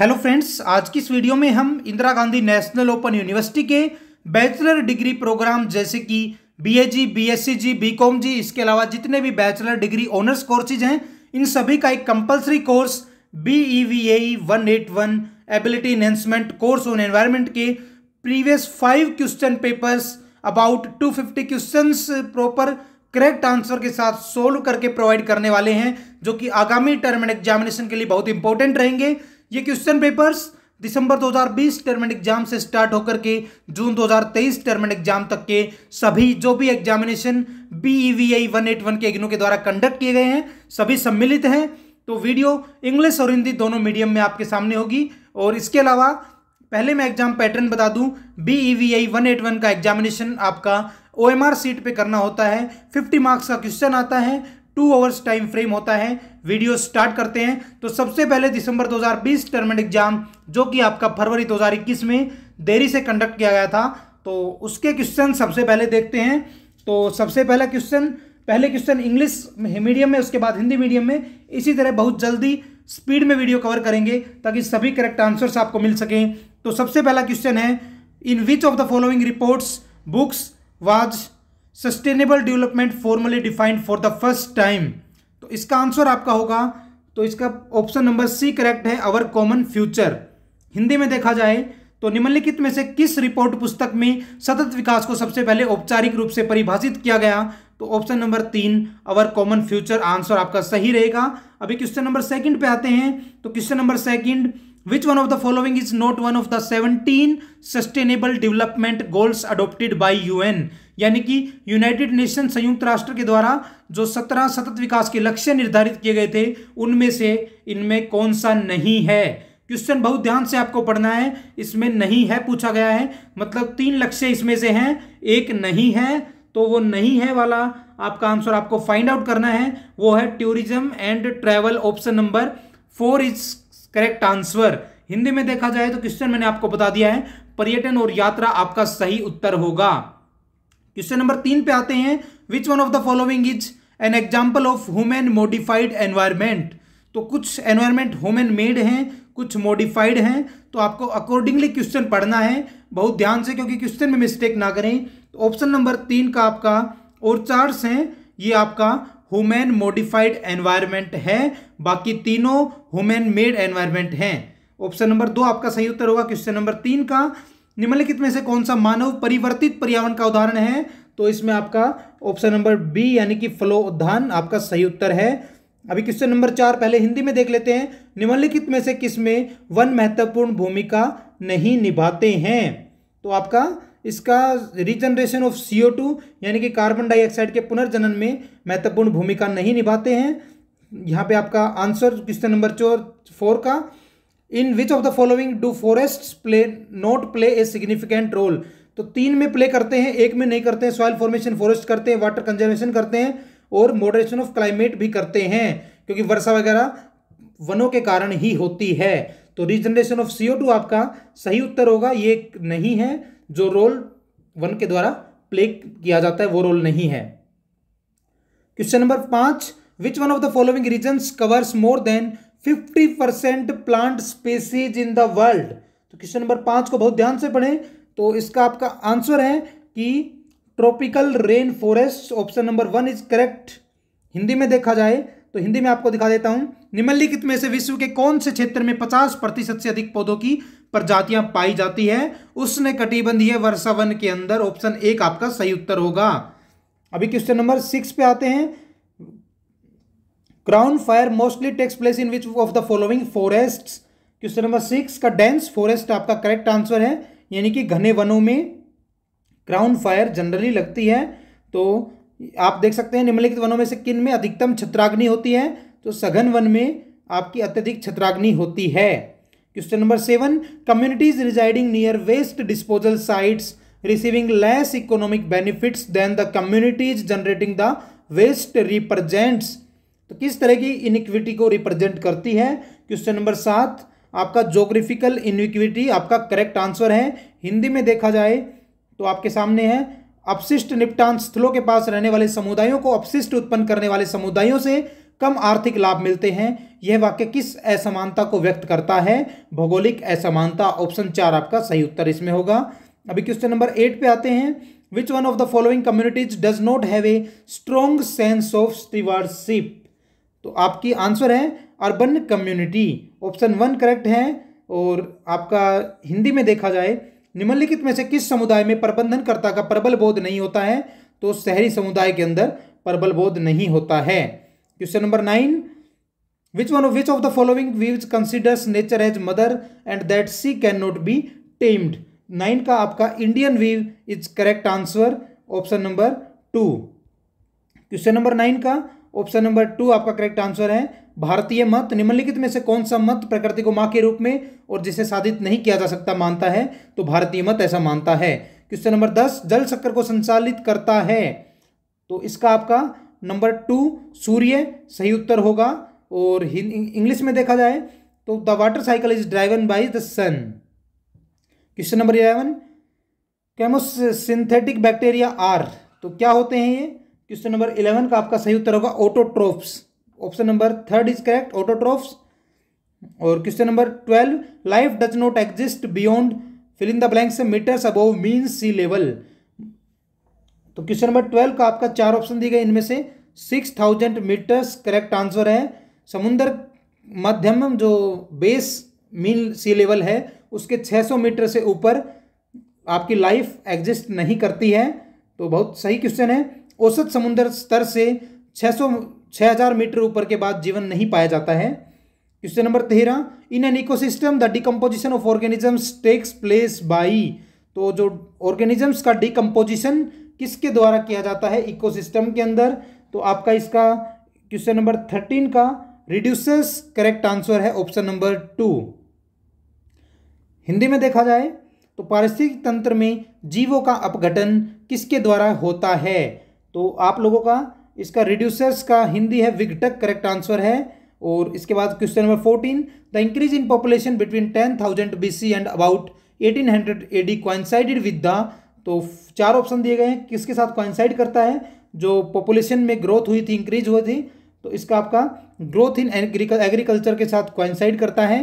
Hello friends आज की इस वीडियो में हम Indira Gandhi national open university के बैचलर डिग्री प्रोग्राम जैसे कि B A G B S C G B com G इसके अलावा जितने भी बैचलर डिग्री ऑनर्स कोर्सेज हैं इन सभी का एक compulsory course B E V A one eight one ability enhancement course on environment के previous five question papers about two fifty question proper correct answer के साथ सोल्व करके प्रोवाइड करने वाले हैं जो कि आगामी टर्म एंड एग्जामिनेशन के लिए बहुत इंपॉर्टेंट रहेंगे ये क्वेश्चन पेपर्स दिसंबर 2020 टर्मेंट एग्जाम से स्टार्ट होकर के जून 2023 टर्मेंट एग्जाम तक के सभी जो भी एग्जामिनेशन बीईवीआई 181 के इग्नो के द्वारा कंडक्ट किए गए हैं सभी सम्मिलित हैं तो वीडियो इंग्लिश और हिंदी दोनों मीडियम में आपके सामने होगी और इसके अलावा पहले मैं एग्जाम पैटर्न बता दूं बीईवीआई e 181 का एग्जामिनेशन आपका ओएमआर सीट पे करना होता है 50 मार्क्स का क्वेश्चन आता है टू आवर्स टाइम फ्रेम होता है वीडियो स्टार्ट करते हैं तो सबसे पहले दिसंबर 2020 टर्मेंट एग्जाम जो कि आपका फरवरी 2021 में देरी से कंडक्ट किया गया था तो उसके क्वेश्चन सबसे पहले देखते हैं तो सबसे पहला क्वेश्चन पहले क्वेश्चन इंग्लिश मीडियम में उसके बाद हिंदी मीडियम में इसी तरह बहुत जल्दी स्पीड में वीडियो कवर करेंगे ताकि सभी करेक्ट आंसर्स आपको मिल सकें तो सबसे पहला क्वेश्चन है in which of the following reports books was sustainable development formally defined for the first time तो इसका आंसर आपका होगा तो इसका ऑप्शन नंबर सी करेक्ट है अवर कॉमन फ्यूचर हिंदी में देखा जाए तो निम्नलिखित में से किस रिपोर्ट पुस्तक में सतत विकास को सबसे पहले औपचारिक रूप से परिभाषित किया गया तो ऑप्शन नंबर तीन अवर कॉमन फ्यूचर आंसर आपका सही रहेगा अभी क्वेश्चन नंबर सेकंड पे आते हैं तो question number second which one of the following is not one of the seventeen sustainable development goals adopted by UN यानी कि यूनाइटेड नेशन संयुक्त राष्ट्र के द्वारा जो सत्रह सतत विकास के लक्ष्य निर्धारित किए गए थे उनमें से इनमें कौन सा नहीं है क्वेश्चन बहुत ध्यान से आपको पढ़ना है इसमें नहीं है पूछा गया है मतलब तीन लक्ष्य इसमें से हैं एक नहीं है तो वो नहीं है वाला आपका आंसर आपको फाइंड आउट करना है वो है tourism and travel option number four is correct answer Hindi में देखा जाए तो क्वेश्चन मैंने आपको बता दिया है पर्यटन और यात्रा आपका सही उत्तर होगा क्वेश्चन नंबर तीन पे आते हैं which one of the following is an example of human modified environment तो कुछ एनवायरमेंट हुमेन मेड हैं कुछ मॉडिफाइड हैं तो आपको अकॉर्डिंगली क्वेश्चन पढ़ना है बहुत ध्यान से क्योंकि क्वेश्चन में मिस्टेक ना करें तो ऑप्शन नंबर तीन का आपका और चार्स हैं ये आपका हुमेन मॉडिफाइड एनवायरमेंट है बाकी तीनों हुमेन मेड एनवायरमेंट हैं ऑप्शन नंबर दो आपका सही उत्तर होगा क्वेश्चन नंबर तीन का निम्नलिखित में से कौन सा मानव परिवर्तित पर्यावरण का उदाहरण है तो इसमें आपका ऑप्शन नंबर बी यानी कि उद्यान आपका सही उत्तर है अभी क्वेश्चन नंबर चार पहले हिंदी में देख लेते हैं निम्नलिखित में से किस में वन महत्वपूर्ण भूमिका नहीं निभाते हैं तो आपका इसका रिजनरेशन ऑफ सीओ टू यानी कि कार्बन डाइऑक्साइड के पुनर्जनन में महत्वपूर्ण भूमिका नहीं निभाते हैं यहाँ पे आपका आंसर क्वेश्चन नंबर चोर फोर का in which of the following do forest play not play a significant role तो तीन में प्ले करते हैं एक में नहीं करते हैं सॉइल फॉर्मेशन फॉरेस्ट करते हैं वाटर कंजर्वेशन करते हैं और मॉडरेशन ऑफ क्लाइमेट भी करते हैं क्योंकि वर्षा वगैरह वनों के कारण ही होती है तो रिजनरेशन ऑफ सीओ टू आपका सही उत्तर होगा ये नहीं है जो रोल वन के द्वारा प्ले किया जाता है वो रोल नहीं है क्वेश्चन नंबर पांच which one of the following region covers more than fifty percent plant species in the world तो क्वेश्चन नंबर पांच को बहुत ध्यान से पढ़ें तो इसका आपका आंसर है कि tropical rain forest option number one is correct Hindi में देखा जाए तो हिंदी में आपको दिखा देता हूं निम्नलिखित में से विश्व के कौन से क्षेत्र में पचास प्रतिशत से अधिक पौधों की प्रजातियां पाई जाती है उसने कटिबंधीय वर्षावन के अंदर ऑप्शन एक आपका सही उत्तर होगा अभी क्वेश्चन नंबर सिक्स पे आते हैं crown fire mostly takes place in which of the following forest question number six का डेंस फॉरेस्ट आपका करेक्ट आंसर है यानी कि घने वनों में क्राउन फायर जनरली लगती है तो आप देख सकते हैं निम्नलिखित वनों में से किन में अधिकतम छत्राग्नि होती है तो सघन वन में आपकी अत्यधिक छत्राग्नि होती है question number seven communities residing near waste disposal sites receiving less economic benefits than the communities generating the waste represents तो किस तरह की इनिक्विटी को रिप्रेजेंट करती है क्वेश्चन नंबर सात आपका जोग्राफिकल इनिक्विटी आपका करेक्ट आंसर है हिंदी में देखा जाए तो आपके सामने है अपशिष्ट निपटान स्थलों के पास रहने वाले समुदायों को अपशिष्ट उत्पन्न करने वाले समुदायों से कम आर्थिक लाभ मिलते हैं यह वाक्य किस असमानता को व्यक्त करता है भौगोलिक असमानता ऑप्शन चार आपका सही उत्तर इसमें होगा अभी क्वेश्चन नंबर एट पे आते हैं which one of the following communities does not have a strong sense of stewardship तो आपकी आंसर है urban community option one correct है और आपका हिंदी में देखा जाए निम्नलिखित में से किस समुदाय में प्रबंधनकर्ता का प्रबल बोध नहीं होता है तो शहरी समुदाय के अंदर प्रबल बोध नहीं होता है question number nine which one which of the following following considers nature as mother and that she can not be tamed nine का आपका Indian view is correct answer option number two question number nine का option number two आपका correct answer है भारतीय मत निम्नलिखित में से कौन सा मत प्रकृति को माँ के रूप में और जिसे साधित नहीं किया जा सकता मानता है तो भारतीय मत ऐसा मानता है क्वेश्चन नंबर दस जल शक्कर को संचालित करता है तो इसका आपका नंबर टू सूर्य सही उत्तर होगा और इंग्लिश में देखा जाए तो the water cycle is driven by the sun question number eleven synthetic bacteria are तो क्या होते हैं ये क्वेश्चन नंबर इलेवन का आपका सही उत्तर होगा autotrophs option number third is correct autotrophs और question number twelve life does not exist beyond fill in the blanks meters above mean sea level तो क्वेश्चन नंबर ट्वेल्व का आपका चार ऑप्शन दिए गए इनमें से six thousand meters correct answer है समुद्र मध्यम जो बेस मीन सी लेवल है उसके सौ मीटर से ऊपर आपकी लाइफ एग्जिस्ट नहीं करती है तो बहुत सही क्वेश्चन है औसत समुद्र स्तर से 600 6000 मीटर ऊपर के बाद जीवन नहीं पाया जाता है क्वेश्चन नंबर तेरह in an ecosystem the decomposition of organisms takes place by तो जो ऑर्गेनिजम्स का डिकम्पोजिशन किसके द्वारा किया जाता है इकोसिस्टम के अंदर तो आपका इसका क्वेश्चन नंबर थर्टीन का रिड्यूसर्स करेक्ट आंसर है ऑप्शन नंबर टू हिंदी में देखा जाए तो पारिस्थितिक तंत्र में जीवों का अपघटन किसके द्वारा होता है तो आप लोगों का इसका रिड्यूसर्स का हिंदी है विघटक करेक्ट आंसर है और इसके बाद question number fourteen the increase in population between ten thousand B C and about eighteen hundred A D coincided with the तो चार ऑप्शन दिए गए हैं किसके साथ क्वाइंसाइड करता है जो पॉपुलेशन में ग्रोथ हुई थी इंक्रीज हुई थी तो इसका आपका ग्रोथ इन एग्रीकल्चर के साथ क्वाइंसाइड करता है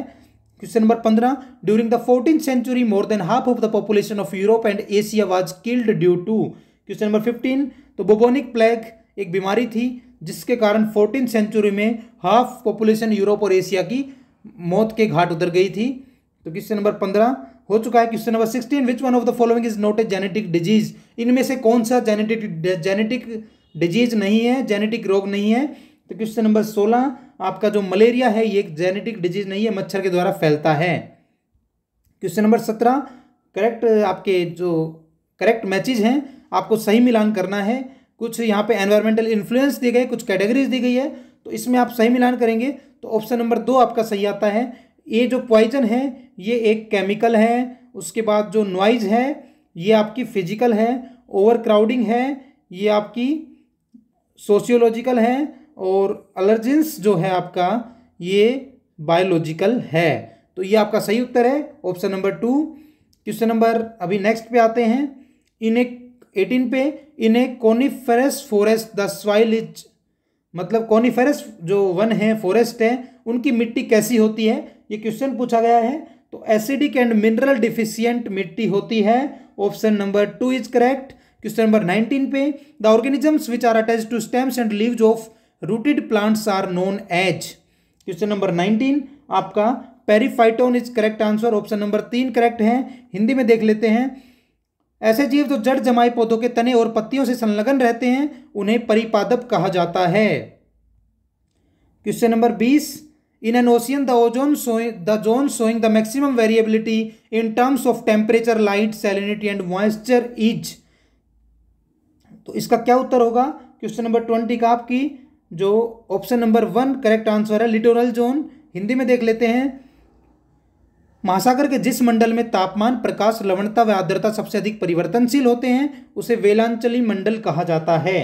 क्वेश्चन नंबर पंद्रह during the fourteen century more than half of the population of Europe and Asia was killed due to question number fifteen तो बुबोनिक प्लेग एक बीमारी थी जिसके कारण फोर्टीन सेंचुरी में हाफ पॉपुलेशन यूरोप और एशिया की मौत के घाट उतर गई थी तो क्वेश्चन नंबर पंद्रह हो चुका है question number sixteen which one of the following is not a genetic disease इनमें से कौन सा जेनेटिक जेनेटिक डिजीज नहीं है जेनेटिक रोग नहीं है तो क्वेश्चन नंबर सोलह आपका जो मलेरिया है ये एक जेनेटिक डिजीज नहीं है मच्छर के द्वारा फैलता है क्वेश्चन नंबर सत्रह करेक्ट आपके जो करेक्ट मैचेज हैं आपको सही मिलान करना है कुछ यहाँ पे एनवायरमेंटल इन्फ्लुएंस दी गई कुछ कैटेगरीज दी गई है तो इसमें आप सही मिलान करेंगे तो ऑप्शन नंबर दो आपका सही आता है ये जो पॉइजन है ये एक केमिकल है उसके बाद जो नॉइज है ये आपकी फिजिकल है ओवर क्राउडिंग है ये आपकी सोशियोलॉजिकल है और अलर्जेंस जो है आपका ये बायोलॉजिकल है तो ये आपका सही उत्तर है option number two question number अभी नेक्स्ट पे आते हैं इन ए एटीन पे in a coniferous forest the soil is मतलब कोनिफेरस जो वन है फॉरेस्ट है उनकी मिट्टी कैसी होती है ये क्वेश्चन पूछा गया है तो एसिडिक एंड मिनरल डिफिशियंट मिट्टी होती है option number two is correct question number nineteen पे the organisms which are attach to stems and leaves of rooted plants are known as question number nineteen आपका periphyton is correct answer option number तीन correct है हिंदी में देख लेते हैं ऐसे जीव जो जड़ जमाए पौधों के तने और पत्तियों से संलग्न रहते हैं उन्हें परिपादप कहा जाता है क्वेश्चन नंबर बीस in an ocean the ozone showing the zone showing the maximum variability in terms of temperature, light, salinity and moisture तो इसका क्या उत्तर होगा क्वेश्चन नंबर ट्वेंटी का आपकी जो option number one correct answer है लिटोरल जोन हिंदी में देख लेते हैं महासागर के जिस मंडल में तापमान प्रकाश लवणता व आर्द्रता सबसे अधिक परिवर्तनशील होते हैं उसे वेलांचली मंडल कहा जाता है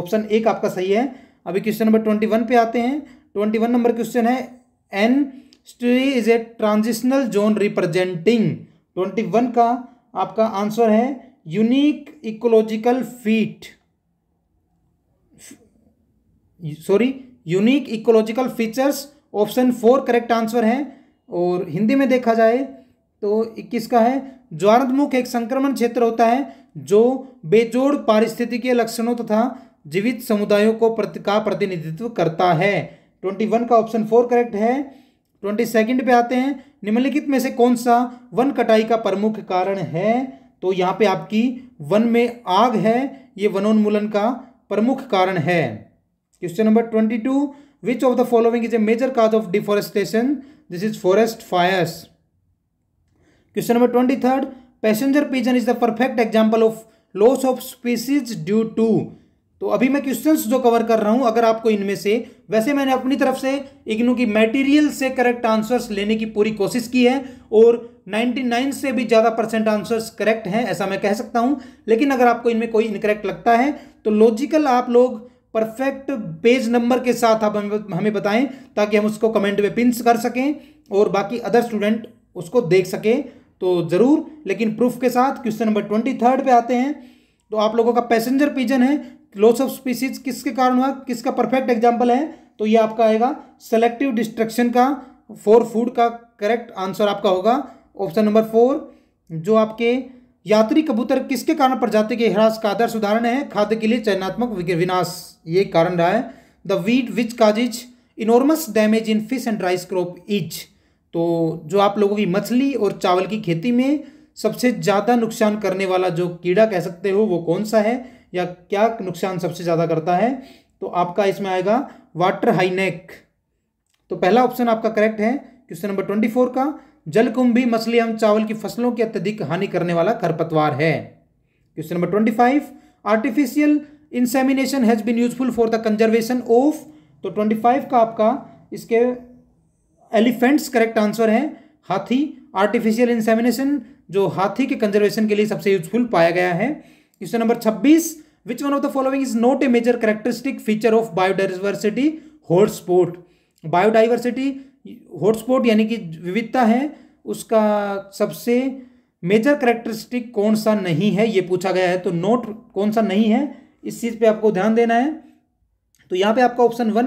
ऑप्शन एक आपका सही है अभी क्वेश्चन नंबर ट्वेंटी वन पे आते हैं ट्वेंटी वन नंबर क्वेश्चन है estuary is a transitional zone representing twenty one का आपका आंसर है unique ecological feet sorry unique ecological features option four correct answer है और हिंदी में देखा जाए तो इक्कीस का है ज्वारदमुख एक संक्रमण क्षेत्र होता है जो बेजोड़ पारिस्थितिकीय लक्षणों तथा जीवित समुदायों को प्रति का प्रतिनिधित्व करता है ट्वेंटी वन का ऑप्शन फोर करेक्ट है ट्वेंटी सेकेंड पे आते हैं निम्नलिखित में से कौन सा वन कटाई का प्रमुख कारण है तो यहाँ पे आपकी वन में आग है ये वनोन्मूलन का प्रमुख कारण है question number twenty two which of the following is a major cause of deforestation is forest fires question number twenty third passenger pigeon is the perfect example of loss of species due to तो अभी मैं questions जो cover कर रहा हूं अगर आपको इनमें से वैसे मैंने अपनी तरफ से इग्नू की मटेरियल से करेक्ट आंसर्स लेने की पूरी कोशिश की है और 99 से भी ज़्यादा परसेंट आंसर्स करेक्ट हैं ऐसा मैं कह सकता हूं लेकिन अगर आपको इनमें कोई इनकरेक्ट लगता है तो लॉजिकल आप लोग परफेक्ट पेज नंबर के साथ आप हमें बताएं ताकि हम उसको कमेंट में पिंस कर सकें और बाकी अदर स्टूडेंट उसको देख सकें तो ज़रूर लेकिन प्रूफ के साथ क्वेश्चन नंबर ट्वेंटी थर्ड पर आते हैं तो आप लोगों का पैसेंजर पिजन है लॉस ऑफ स्पीसीज किसके कारण हुआ किसका परफेक्ट एग्जाम्पल है तो ये आपका आएगा सेलेक्टिव डिस्ट्रक्शन का फॉर फूड का करेक्ट आंसर आपका होगा ऑप्शन नंबर फोर जो आपके यात्री कबूतर किसके कारण प्रजाति के ह्रास का आदर्श उदाहरण है खाद्य के लिए चयनात्मक विनाश ये कारण रहा है the weed which cause causes enormous damage in fish and rice crop each तो जो आप लोगों की मछली और चावल की खेती में सबसे ज़्यादा नुकसान करने वाला जो कीड़ा कह सकते हो वो कौन सा है या क्या नुकसान सबसे ज़्यादा करता है तो आपका इसमें आएगा वाटर हाईनेक तो पहला ऑप्शन आपका करेक्ट है क्वेश्चन नंबर ट्वेंटी फोर का जलकुंभी मछली एवं चावल की फसलों की अत्यधिक हानि करने वाला खरपतवार है question number twenty five artificial insemination has been useful for the conservation of तो ट्वेंटी फाइव का आपका इसके एलिफेंट्स करेक्ट आंसर है हाथी आर्टिफिशियल इंसेमिनेशन जो हाथी के कंजर्वेशन के लिए सबसे यूजफुल पाया गया है क्वेश्चन नंबर छब्बीस which one of the following is not a major characteristic feature of biodiversity hotspot biodiversity hotspot यानी कि विविधता है उसका सबसे मेजर करेक्टरिस्टिक कौन सा नहीं है ये पूछा गया है तो नोट कौन सा नहीं है इस चीज़ पे आपको ध्यान देना है तो यहाँ पे आपका option one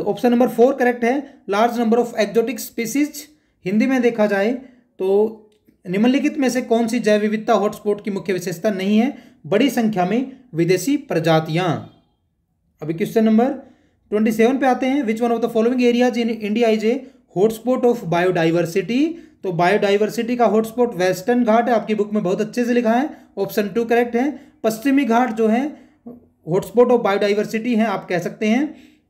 option number four correct है large number of exotic species Hindi में देखा जाए तो निम्नलिखित में से कौन सी जैव विविधता हॉटस्पॉट की मुख्य विशेषता नहीं है बड़ी संख्या में विदेशी प्रजातियाँ अभी क्वेश्चन नंबर ट्वेंटी सेवन पे आते हैं which one of the following areas in India is a hotspot of biodiversity तो बायोडाइवर्सिटी का हॉटस्पॉट वेस्टर्न घाट है आपकी बुक में बहुत अच्छे से लिखा है ऑप्शन टू करेक्ट है पश्चिमी घाट जो है हॉटस्पॉट ऑफ बायोडाइवर्सिटी है आप कह सकते हैं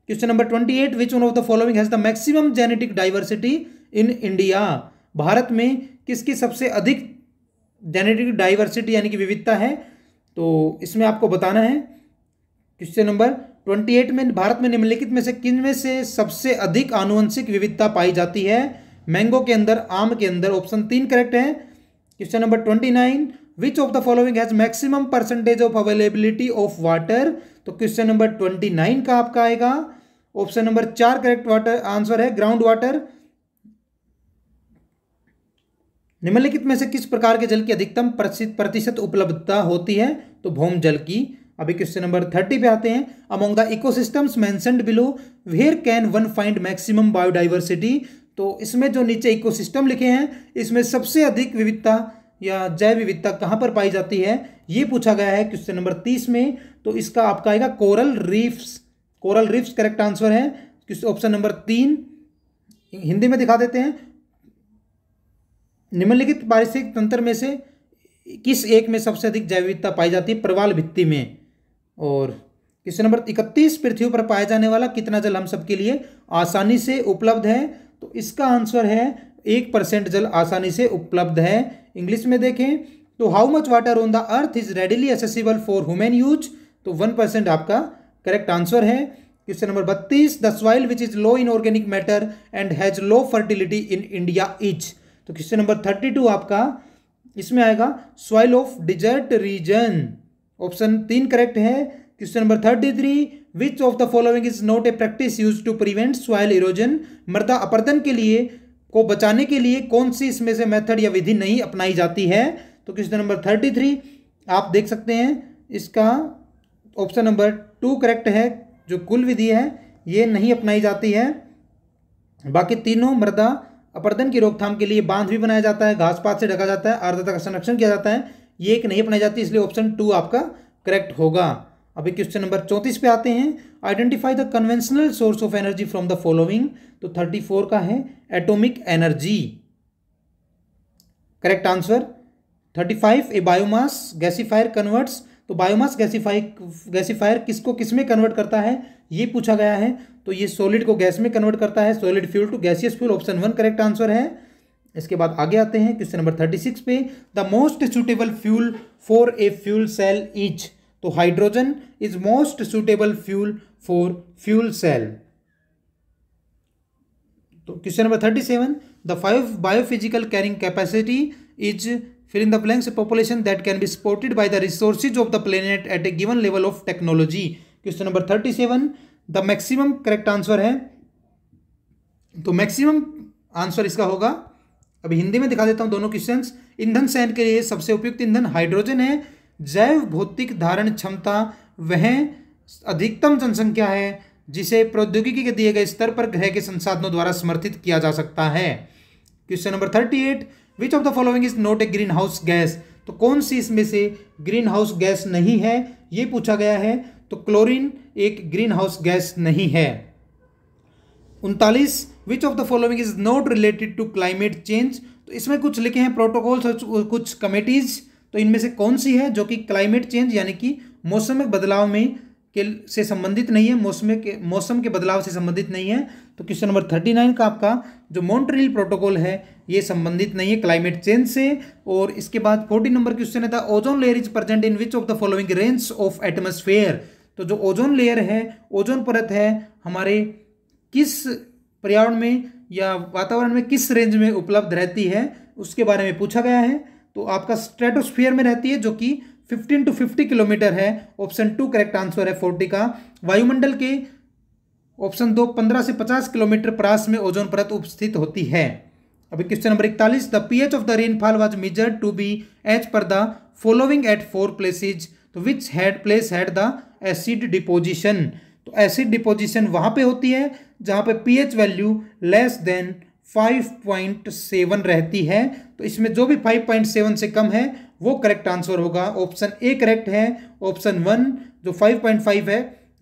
question number twenty eight which one of the following has the maximum genetic diversity in India Bharat में किसकी सबसे अधिक जेनेटिक डाइवर्सिटी यानी कि विविधता है तो इसमें आपको बताना है क्वेश्चन नंबर ट्वेंटी एट में भारत में निम्नलिखित में से किन में से सबसे अधिक आनुवंशिक विविधता पाई जाती है मैंगो के अंदर आम के अंदर ऑप्शन तीन करेक्ट है question number twenty nine which of the following has maximum percentage of availability of water तो क्वेश्चन नंबर ट्वेंटी नाइन का आपका आएगा ऑप्शन नंबर चार करेक्ट वाटर आंसर है ग्राउंड वाटर निम्नलिखित में से किस प्रकार के जल की अधिकतम प्रतिशत उपलब्धता होती है तो भौम जल की अभी क्वेश्चन नंबर थर्टी पे आते हैं अमोंग द इकोसिस्टम्स मैं below where can one find maximum biodiversity तो इसमें जो नीचे इकोसिस्टम लिखे हैं इसमें सबसे अधिक विविधता या जैव विविधता कहाँ पर पाई जाती है ये पूछा गया है क्वेश्चन नंबर तीस में तो इसका आपका आएगा coral reefs coral reefs correct answer है ऑप्शन नंबर तीन हिंदी में दिखा देते हैं निम्नलिखित पारिस्थितिक तंत्र में से किस एक में सबसे अधिक जैव विविधता पाई जाती है प्रवाल भित्ति में और क्वेश्चन नंबर इकतीस पृथ्वी पर पाया जाने वाला कितना जल हम सबके लिए आसानी से उपलब्ध है तो इसका आंसर है एक परसेंट जल आसानी से उपलब्ध है इंग्लिश में देखें तो how much water on the earth is readily accessible for human use तो वन परसेंट आपका करेक्ट आंसर है क्वेश्चन नंबर बत्तीस the soil which is low in organic matter and has low fertility in India is तो question number thirty two आपका इसमें आएगा soil of desert region option तीन correct है question number thirty three which of the following is not a practice use to prevent soil erosion मृदा अपर्दन के लिए को बचाने के लिए कौन सी इसमें से मेथड या विधि नहीं अपनाई जाती है तो क्वेश्चन नंबर थर्टी थ्री आप देख सकते हैं इसका ऑप्शन नंबर टू करेक्ट है जो कुल विधि है ये नहीं अपनाई जाती है बाकी तीनों मृदा अपर्दन की रोकथाम के लिए बांध भी बनाया जाता है घास पात से ढका जाता है आर्द्रता का संरक्षण किया जाता है ये एक नहीं अपनाई जाती इसलिए ऑप्शन टू आपका करेक्ट होगा अभी क्वेश्चन नंबर चौंतीस पे आते हैं identify the conventional source of energy from the following तो थर्टी फोर का है atomic energy correct answer thirty five a biomass gasifier converts तो बायोमास गैसीफाई गैसीफायर किसको किस में कन्वर्ट करता है ये पूछा गया है तो ये सॉलिड को गैस में कन्वर्ट करता है solid fuel to gaseous fuel option one correct answer है इसके बाद आगे आते हैं क्वेश्चन नंबर थर्टी सिक्स पे the most suitable fuel for a fuel cell is तो hydrogen is most suitable fuel for fuel cell तो question number thirty seven the five biophysical carrying capacity is fill in the blanks population that can be supported by the resources of the planet at a given level of technology question number thirty seven the maximum correct answer है तो maximum answer इसका होगा अब हिंदी में दिखा देता हूं दोनों क्वेश्चन ईंधन शयन के लिए सबसे उपयुक्त ईंधन हाइड्रोजन है जैव भौतिक धारण क्षमता वह अधिकतम जनसंख्या है जिसे प्रौद्योगिकी के दिए गए स्तर पर ग्रह के संसाधनों द्वारा समर्थित किया जा सकता है question number thirty eight which of the following is not a greenhouse gas तो कौन सी इसमें से ग्रीन हाउस गैस नहीं है ये पूछा गया है तो क्लोरीन एक ग्रीन हाउस गैस नहीं है उनतालीस which of the following is not related to climate change तो इसमें कुछ लिखे हैं प्रोटोकॉल्स और कुछ कमेटीज़ तो इनमें से कौन सी है जो कि क्लाइमेट चेंज यानी कि मौसम बदलाव में के से संबंधित नहीं है मौसम के मौसम के बदलाव से संबंधित नहीं है तो क्वेश्चन नंबर थर्टी नाइन का आपका जो मॉन्ट्रियल प्रोटोकॉल है ये संबंधित नहीं है क्लाइमेट चेंज से और इसके बाद फोर्टी नंबर क्वेश्चन है था ozone layer is present in which of the following range of atmosphere तो जो ओजोन लेयर है ओजोन परत है हमारे किस पर्यावरण में या वातावरण में किस रेंज में उपलब्ध रहती है उसके बारे में पूछा गया है तो आपका स्ट्रेटोस्फीयर में रहती है जो कि 15 टू 50 किलोमीटर है ऑप्शन टू करेक्ट आंसर है फोर्टी का वायुमंडल के ऑप्शन दो 15 से 50 किलोमीटर प्रास में ओजोन परत उपस्थित होती है अभी क्वेश्चन नंबर इकतालीस the P of the rainfall was measure to be H पर the following at four places तो which had place had the acid deposition तो एसिड डिपोजिशन वहां पे होती है जहां पे पीएच वैल्यू लेस देन 5.7 रहती है तो इसमें जो भी 5.7 से कम है वो करेक्ट आंसर होगा ऑप्शन ए करेक्ट है ऑप्शन वन जो 5.5 है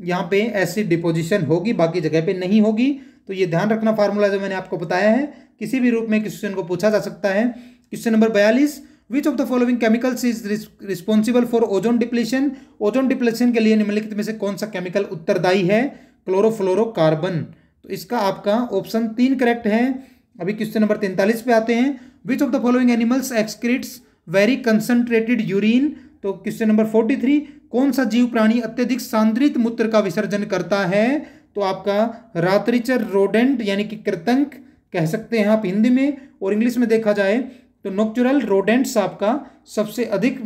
यहाँ पे एसिड डिपोजिशन होगी बाकी जगह पे नहीं होगी तो ये ध्यान रखना फार्मूला जो मैंने आपको बताया है किसी भी रूप में क्वेश्चन को पूछा जा सकता है क्वेश्चन नंबर बयालीस which of the following chemicals is responsible for ozone depletion ozone depletion के लिए निम्नलिखित में से कौन सा केमिकल उत्तरदायी है क्लोरोफ्लोरोकार्बन तो इसका आपका ऑप्शन तीन करेक्ट है अभी क्वेश्चन नंबर तैंतालीस पे आते हैं which of the following animals excretes very concentrated urine तो क्वेश्चन नंबर फोर्टी थ्री कौन सा जीव प्राणी अत्यधिक सांद्रित मूत्र का विसर्जन करता है तो आपका रात्रिचर रोडेंट यानी कि कृतंक कह सकते हैं आप हिंदी में और इंग्लिश में देखा जाए तो नोक्चुरल रोडेंट्स आपका सबसे अधिक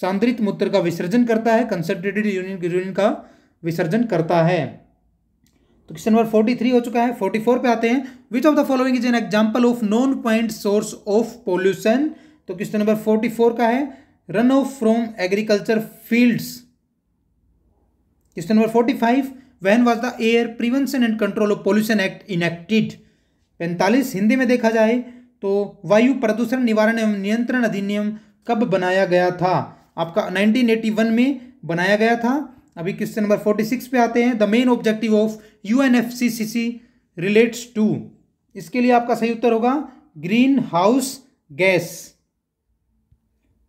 सांद्रित मूत्र का विसर्जन करता है कंसनट्रेटेड यूनियन यूनियन का विसर्जन करता है तो क्वेश्चन नंबर फोर्टी थ्री हो चुका है फोर्टी फोर पे आते हैं which of the following is an example of non point source of pollution तो क्वेश्चन नंबर फोर्टी फोर का है run off from agriculture fields question number forty five when was the air prevention and control of pollution act enacted पैंतालीस हिंदी में देखा जाए तो वायु प्रदूषण निवारण एवं नियंत्रण अधिनियम कब बनाया गया था आपका 1981 में बनाया गया था अभी क्वेश्चन नंबर 46 पे आते हैं the main objective of U N F C C C relates to इसके लिए आपका सही उत्तर होगा greenhouse gas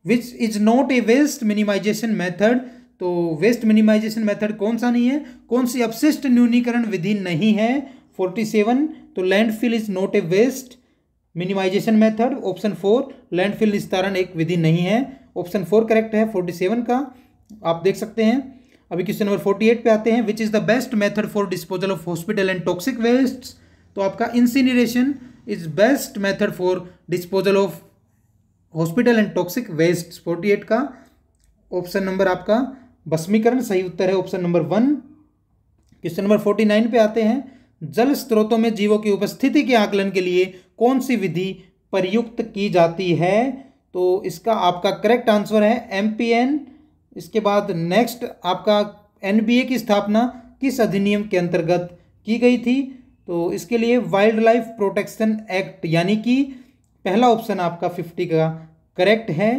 which is not a waste minimisation method तो वेस्ट मिनिमाइजेशन मेथड कौन सा नहीं है कौन सी अपशिष्ट न्यूनीकरण विधि नहीं है 47 तो landfill is not a waste minimisation method option four landfill निस्तारण एक विधि नहीं है ऑप्शन फोर करेक्ट है फोर्टी सेवन का आप देख सकते हैं अभी क्वेश्चन नंबर फोर्टी एट पे आते हैं which is the best method for disposal of hospital and toxic waste तो आपका incineration is best method for disposal of hospital and toxic waste forty eight का ऑप्शन नंबर आपका भस्मीकरण सही उत्तर है option number one question number forty nine पे आते हैं जल स्रोतों में जीवों की उपस्थिति के आकलन के लिए कौन सी विधि प्रयुक्त की जाती है तो इसका आपका करेक्ट आंसर है एम इसके बाद नेक्स्ट आपका एन की स्थापना किस अधिनियम के अंतर्गत की गई थी तो इसके लिए वाइल्ड लाइफ प्रोटेक्शन एक्ट यानी कि पहला ऑप्शन आपका फिफ्टी का करेक्ट है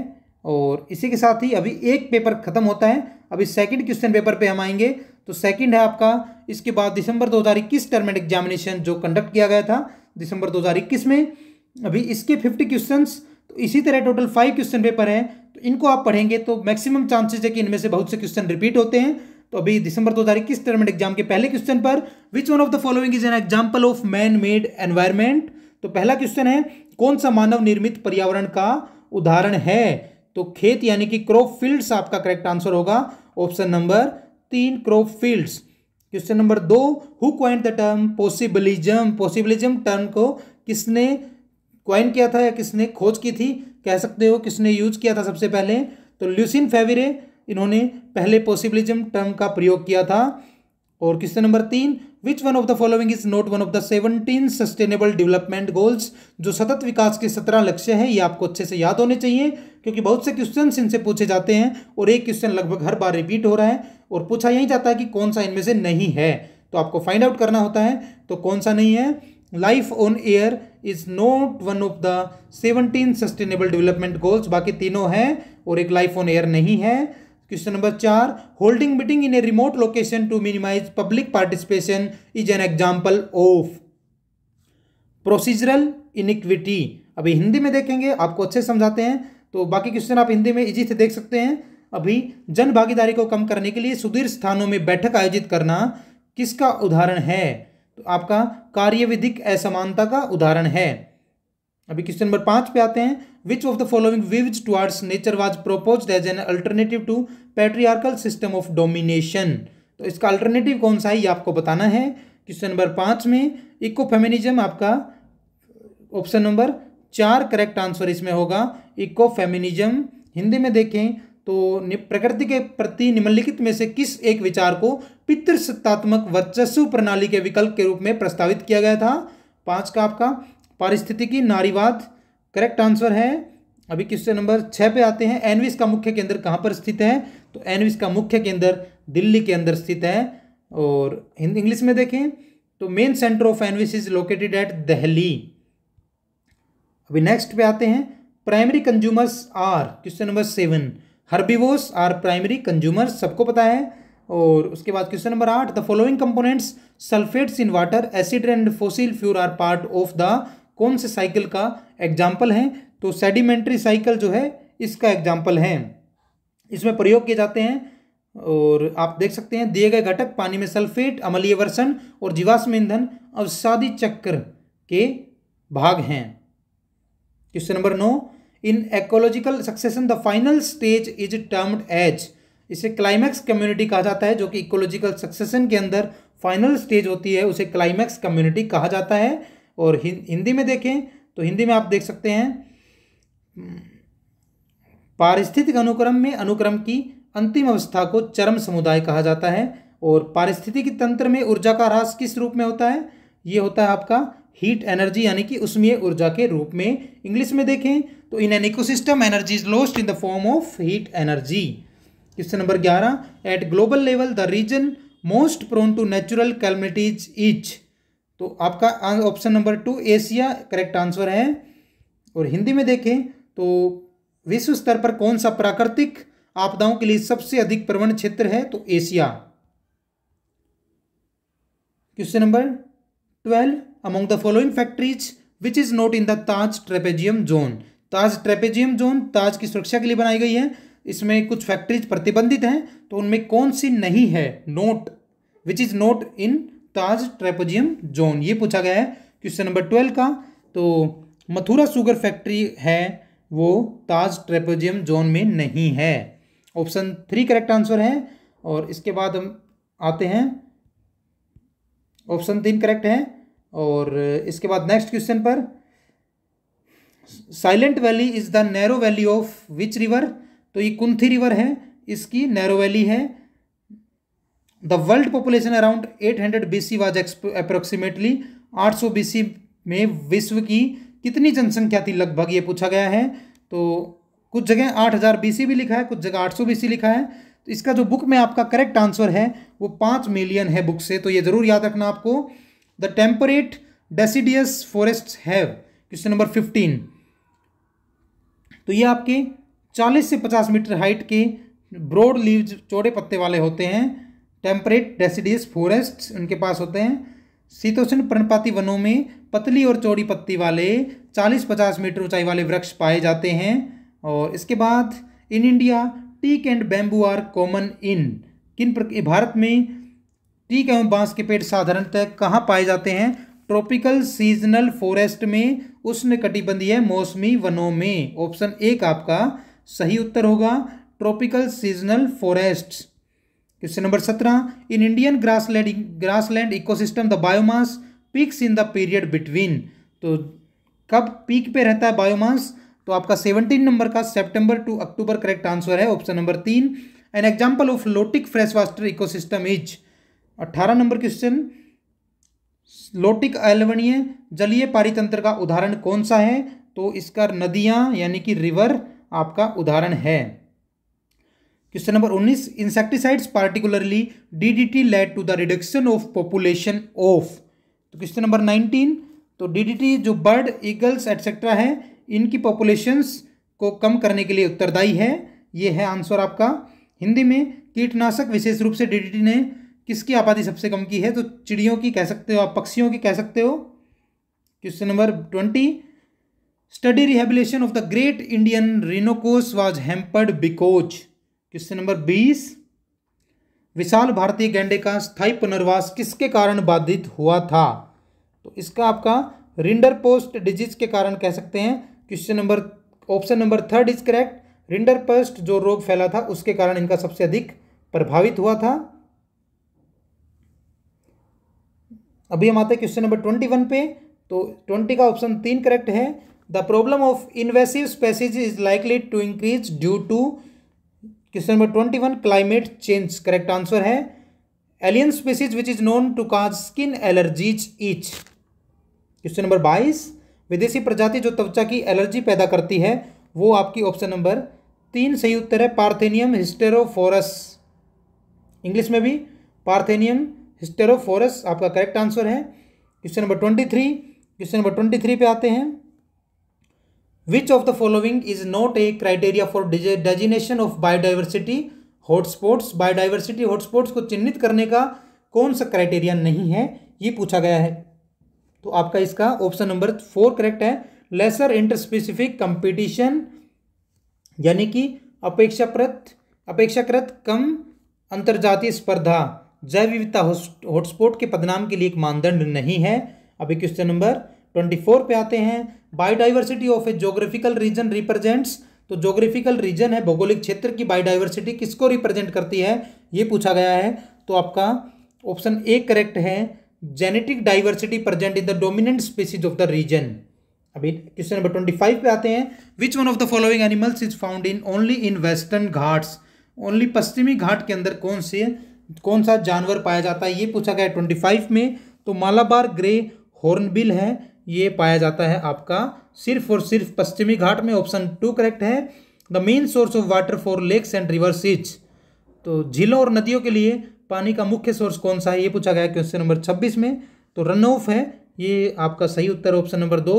और इसी के साथ ही अभी एक पेपर खत्म होता है अभी सेकंड क्वेश्चन पेपर पे हम आएंगे तो सेकंड है आपका इसके बाद दिसंबर 2021 टर्म एंड एग्जामिनेशन जो कंडक्ट किया गया था दिसंबर 2021 में अभी इसके 50 क्वेश्चंस तो इसी तरह टोटल फाइव क्वेश्चन पेपर हैं तो इनको आप पढ़ेंगे तो मैक्सिमम चांसेस है कि इनमें से बहुत से क्वेश्चन रिपीट होते हैं तो अभी दिसंबर 2021 टर्म एंड एग्जाम के पहले क्वेश्चन पर which one of the following is an example of man made environment तो पहला क्वेश्चन है कौन सा मानव निर्मित पर्यावरण का उदाहरण है तो खेत यानी कि क्रॉप फील्ड्स आपका करेक्ट आंसर होगा ऑप्शन नंबर तीन क्रॉप फील्ड्स क्वेश्चन नंबर दो who coin the term possibilism possibilism term को किसने क्वाइन किया था या किसने खोज की थी कह सकते हो किसने यूज किया था सबसे पहले तो ल्यूसिन फेविरे इन्होंने पहले पॉसिबलिज्म टर्म का प्रयोग किया था और क्वेश्चन नंबर तीन which one of the following is not one of the seventeen sustainable development goals जो सतत विकास के सत्रह लक्ष्य है ये आपको अच्छे से याद होने चाहिए क्योंकि बहुत से क्वेश्चन इनसे पूछे जाते हैं और एक क्वेश्चन लगभग हर बार रिपीट हो रहा है और पूछा यही जाता है कि कौन सा इनमें से नहीं है तो आपको फाइंड आउट करना होता है तो कौन सा नहीं है life on air is not one of the seventeen sustainable development goals बाकी तीनों हैं और एक लाइफ ऑन एयर नहीं है क्वेश्चन नंबर चार holding meeting in a remote location to minimise public participation is an example of procedural inequity अभी हिंदी में देखेंगे आपको अच्छे समझाते हैं तो बाकी क्वेश्चन आप हिंदी में इजी से देख सकते हैं अभी जन भागीदारी को कम करने के लिए सुदीर्घ स्थानों में बैठक आयोजित करना किसका उदाहरण है तो आपका कार्यविधिक असमानता का उदाहरण है अभी क्वेश्चन नंबर पाँच पे आते हैं which of the following views towards nature was proposed as an alternative to patriarchal system of domination तो इसका अल्टरनेटिव कौन सा है ये आपको बताना है क्वेश्चन नंबर पाँच में इको फेमिनिज्म आपका ऑप्शन नंबर चार करेक्ट आंसर इसमें होगा इको फेमिनिज्म हिंदी में देखें तो प्रकृति के प्रति निम्नलिखित में से किस एक विचार को पितृसत्तात्मक वर्चस्व प्रणाली के विकल्प के रूप में प्रस्तावित किया गया था पाँच का आपका पारिस्थितिकी नारीवाद करेक्ट आंसर है अभी क्वेश्चन नंबर छः पे आते हैं एनविस का मुख्य केंद्र कहाँ पर स्थित है तो एनविस का मुख्य केंद्र दिल्ली के अंदर स्थित है और हिंदी इंग्लिश में देखें तो main centre of ENVIS is located at Delhi अभी नेक्स्ट पे आते हैं primary consumers are question number seven herbivores are primary consumers सबको पता है और उसके बाद क्वेश्चन नंबर आठ the following components sulphates in water acid and fossil fuel are part of the कौन से साइकिल का एग्जाम्पल है तो सेडिमेंट्री साइकिल जो है इसका एग्जाम्पल है इसमें प्रयोग किए जाते हैं और आप देख सकते हैं दिए गए घटक पानी में सल्फेट अमलीय वर्षण और जीवाश्म ईंधन अवसादी चक्र के भाग हैं क्वेश्चन नंबर नौ in ecological succession the final stage is termed as इसे क्लाइमैक्स कम्युनिटी कहा जाता है जो कि इकोलॉजिकल सक्सेशन के अंदर फाइनल स्टेज होती है उसे क्लाइमैक्स कम्युनिटी कहा जाता है और हिंदी में देखें तो हिंदी में आप देख सकते हैं पारिस्थितिक अनुक्रम में अनुक्रम की अंतिम अवस्था को चरम समुदाय कहा जाता है और पारिस्थितिकी तंत्र में ऊर्जा का ह्रास किस रूप में होता है ये होता है आपका हीट एनर्जी यानी कि उसमें ऊर्जा के रूप में इंग्लिश में देखें तो in an ecosystem energy is lost in the form of heat energy question number ग्यारह at global level the region most prone to natural calamities is तो आपका option number two Asia correct answer है और हिंदी में देखें तो विश्व स्तर पर कौन सा प्राकृतिक आपदाओं के लिए सबसे अधिक प्रवण क्षेत्र है तो Asia question number twelve among the following factories which is not in the Taj trapezium zone Taj trapezium zone Taj की सुरक्षा के लिए बनाई गई है इसमें कुछ फैक्ट्रीज प्रतिबंधित हैं तो उनमें कौन सी नहीं है note which is not in Taj trapezium zone ये पूछा गया है क्वेश्चन नंबर ट्वेल्व का तो मथुरा शुगर फैक्ट्री है वो ताज ट्रेपोजियम जोन में नहीं है ऑप्शन थ्री करेक्ट आंसर है और इसके बाद हम आते हैं ऑप्शन तीन करेक्ट है और इसके बाद नेक्स्ट क्वेश्चन पर silent valley is the narrow valley of which river तो ये कुंथी रिवर है इसकी नैरो वैली है hundred B C was 800 approximately आठ सौ बी सी में विश्व की कितनी जनसंख्या थी लगभग ये पूछा गया है तो कुछ जगह 8000 सी भी लिखा है कुछ जगह 800 सी लिखा है तो इसका जो बुक में आपका करेक्ट आंसर है वो पाँच मिलियन है बुक से तो ये ज़रूर याद रखना आपको the temperate deciduous forest have question number fifteen तो ये आपके चालीस से पचास मीटर हाइट के ब्रॉड लीव चौड़े पत्ते वाले होते हैं टेम्परेट डेसिडियस फॉरेस्ट उनके पास होते हैं शीतोष्ण प्रणपाती वनों में पतली और चौड़ी पत्ती वाले 40-50 मीटर ऊंचाई वाले वृक्ष पाए जाते हैं और इसके बाद in India teak and bamboo are common in किन भारत में टीक एवं बांस के पेड़ साधारणतः कहाँ पाए जाते हैं ट्रॉपिकल सीजनल फॉरेस्ट में उष्ण कटिबंधीय मौसमी वनों में ऑप्शन एक आपका सही उत्तर होगा tropical seasonal forests question number सत्रह in Indian grassland grassland ecosystem the biomass peaks in the period between तो कब पीक पे रहता है बायोमास तो आपका सेवनटीन नंबर का September to October correct answer है ऑप्शन नंबर तीन an example of lotic fresh water ecosystem is अट्ठारह नंबर क्वेश्चन लोटिक अलवणीय जलीय पारितंत्र का उदाहरण कौन सा है तो इसका नदियाँ यानी कि रिवर आपका उदाहरण है Question number 19. Insecticides D DDT led to the reduction of population of तो क्वेश्चन नंबर 19. तो डीडीटी जो बर्ड ईगल्स एटसेट्रा है इनकी पॉपुलेशंस को कम करने के लिए उत्तरदायी है ये है आंसर आपका हिंदी में कीटनाशक विशेष रूप से डीडीटी ने किसकी आबादी सबसे कम की है तो चिड़ियों की कह सकते हो आप पक्षियों की कह सकते हो question number twenty study rehabilitation of the great Indian rhinoceros was hampered because question number बीस विशाल भारतीय गैंडे का स्थायी पुनर्वास किसके कारण बाधित हुआ था तो इसका आपका रिंडर पोस्ट डिजीज के कारण कह सकते हैं question number option number third is correct rinderpest जो रोग फैला था उसके कारण इनका सबसे अधिक प्रभावित हुआ था अभी हम आते हैं क्वेश्चन नंबर ट्वेंटी वन पे तो ट्वेंटी का ऑप्शन तीन करेक्ट है the problem of invasive species is likely to increase due to question number twenty one climate change correct answer है alien species which is known to cause skin allergies is question number बाईस विदेशी प्रजाति जो त्वचा की allergy पैदा करती है वो आपकी ऑप्शन नंबर तीन सही उत्तर है पार्थेनियम हिस्टेरोफोरस इंग्लिश में भी पार्थेनियम हिस्टेरोफोरस आपका करेक्ट आंसर है question number twenty three question number twenty three पे आते हैं Which of the following is not a criteria for designation of biodiversity hotspots? Biodiversity hotspots को चिन्हित करने का कौन सा क्राइटेरिया नहीं है ये पूछा गया है तो आपका इसका ऑप्शन नंबर फोर करेक्ट है लेसर इंटर स्पेसिफिक कंपटीशन यानी कि अपेक्षाकृत अपेक्षाकृत कम अंतर्जातीय स्पर्धा जैव विविधता हॉटस्पॉट के पदनाम के लिए एक मानदंड नहीं है अभी क्वेश्चन नंबर ट्वेंटी फोर पे आते हैं biodiversity of a geographical region represents तो जोग्राफिकल रीजन है भौगोलिक क्षेत्र की बायोडाइवर्सिटी किसको रिप्रेजेंट करती है ये पूछा गया है तो आपका ऑप्शन ए करेक्ट है genetic diversity present in the dominant species of the region अभी क्वेश्चन नंबर ट्वेंटी फाइव पे आते हैं which one of the following animals is found in only in Western Ghats only पश्चिमी घाट के अंदर कौन से कौन सा जानवर पाया जाता है ये पूछा गया है ट्वेंटी फाइव में तो मालाबार ग्रे हॉर्नबिल है ये पाया जाता है आपका सिर्फ और सिर्फ पश्चिमी घाट में ऑप्शन टू करेक्ट है the main source of water for lakes and rivers is तो झीलों और नदियों के लिए पानी का मुख्य सोर्स कौन सा है ये पूछा गया क्वेश्चन नंबर छब्बीस में तो रन ऑफ है ये आपका सही उत्तर ऑप्शन नंबर दो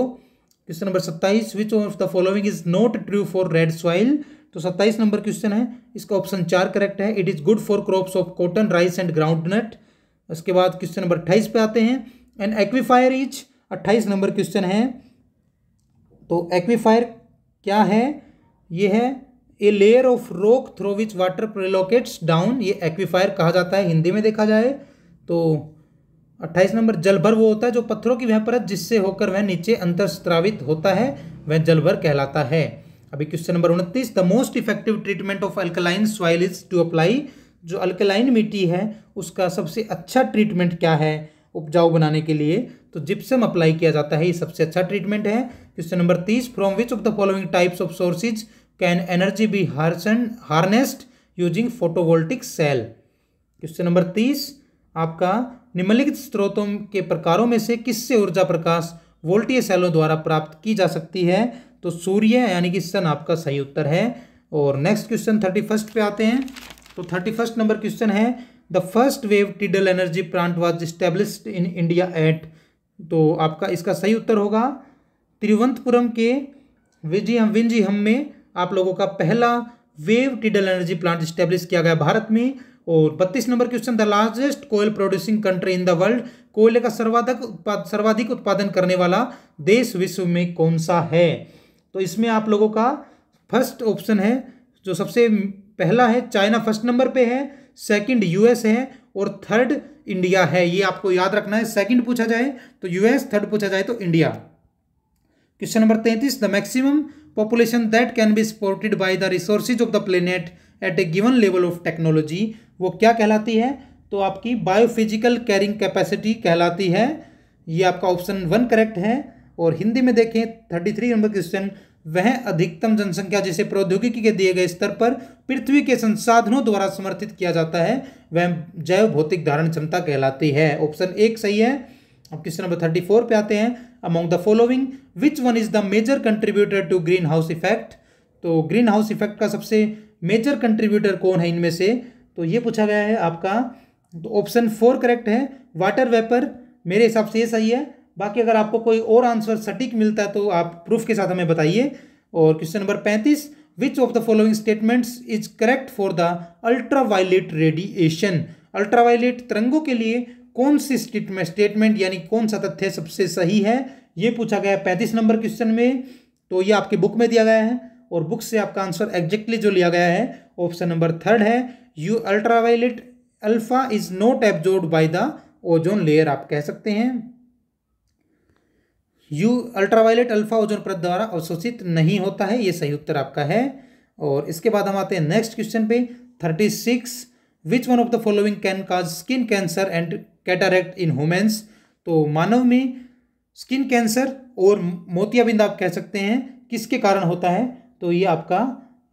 क्वेश्चन नंबर सत्ताईस which of the following is not true for red soil तो सत्ताईस नंबर क्वेश्चन है इसका ऑप्शन चार करेक्ट है it is good for crops of cotton rice and groundnut उसके बाद क्वेश्चन नंबर अट्ठाईस पे आते हैं एंड एक्वीफायर इज अट्ठाईस नंबर क्वेश्चन है तो एक्वीफायर क्या है ये है a layer of rock through which water percolates down ये एक्वीफायर कहा जाता है हिंदी में देखा जाए तो अट्ठाईस नंबर जलभर वो होता है जो पत्थरों की वह परत जिससे होकर वह नीचे अंतरस्त्रावित होता है वह जलभर कहलाता है अभी क्वेश्चन नंबर उनतीस the most effective treatment of alkaline soil is to apply जो अल्कलाइन मिट्टी है उसका सबसे अच्छा ट्रीटमेंट क्या है उपजाऊ बनाने के लिए तो जिप्सम अप्लाई किया जाता है ये सबसे अच्छा ट्रीटमेंट है क्वेश्चन नंबर तीस from which of the following types of sources can energy be हार्सन harnessed using photovoltaic cell question number तीस आपका निम्नलिखित स्रोतों के प्रकारों में से किससे ऊर्जा प्रकाश वोल्टीय सेलों द्वारा प्राप्त की जा सकती है तो सूर्य यानी कि सन आपका सही उत्तर है और नेक्स्ट क्वेश्चन थर्टी फर्स्ट पे आते हैं तो थर्टी फर्स्ट नंबर क्वेश्चन है the first wave tidal energy plant was established in India at तो आपका इसका सही उत्तर होगा तिरुवंतपुरम के विजी हम विंजी हम में आप लोगों का पहला wave tidal energy plant establish किया गया भारत में और 32 number question the largest coal producing country in the world कोयले का सर्वाधिक उत्पाद सर्वाधिक उत्पादन करने वाला देश विश्व में कौन सा है तो इसमें आप लोगों का फर्स्ट ऑप्शन है जो सबसे पहला है चाइना फर्स्ट नंबर पे है सेकंड यूएस है और थर्ड इंडिया है ये आपको याद रखना है सेकंड पूछा जाए तो यूएस थर्ड पूछा जाए तो इंडिया क्वेश्चन नंबर तैंतीस the maximum population that can be supported by the resources of the planet at a given level of technology वो क्या कहलाती है तो आपकी बायोफिजिकल कैरिंग कैपेसिटी कहलाती है ये आपका ऑप्शन वन करेक्ट है और हिंदी में देखें थर्टी थ्री नंबर क्वेश्चन वह अधिकतम जनसंख्या जिसे प्रौद्योगिकी के दिए गए स्तर पर पृथ्वी के संसाधनों द्वारा समर्थित किया जाता है वह जैव भौतिक धारण क्षमता कहलाती है ऑप्शन एक सही है अब क्वेश्चन नंबर थर्टी फोर पे आते हैं among the following which one is the major contributor to greenhouse effect तो ग्रीन हाउस इफेक्ट का सबसे मेजर कंट्रीब्यूटर कौन है इनमें से तो ये पूछा गया है आपका तो ऑप्शन फोर करेक्ट है वाटर वेपर मेरे हिसाब से ये सही है बाकी अगर आपको कोई और आंसर सटीक मिलता है तो आप प्रूफ के साथ हमें बताइए और क्वेश्चन नंबर पैंतीस which of the following statements is correct for the ultraviolet radiation ultraviolet तरंगों के लिए कौन सी स्टेटमेंट स्टेटमेंट यानी कौन सा तथ्य सबसे सही है ये पूछा गया है पैंतीस नंबर क्वेश्चन में तो ये आपके बुक में दिया गया है और बुक से आपका आंसर एग्जैक्टली जो लिया गया है ऑप्शन नंबर थर्ड है U ultraviolet alpha is not absorbed by the ozone layer आप कह सकते हैं यू अल्ट्रावायलेट अल्फा ओजोन परत द्वारा अवशोषित नहीं होता है ये सही उत्तर आपका है और इसके बाद हम आते हैं नेक्स्ट क्वेश्चन पे thirty six which one of the following can cause skin cancer and cataract in humans तो मानव में स्किन कैंसर और मोतियाबिंद आप कह सकते हैं किसके कारण होता है तो ये आपका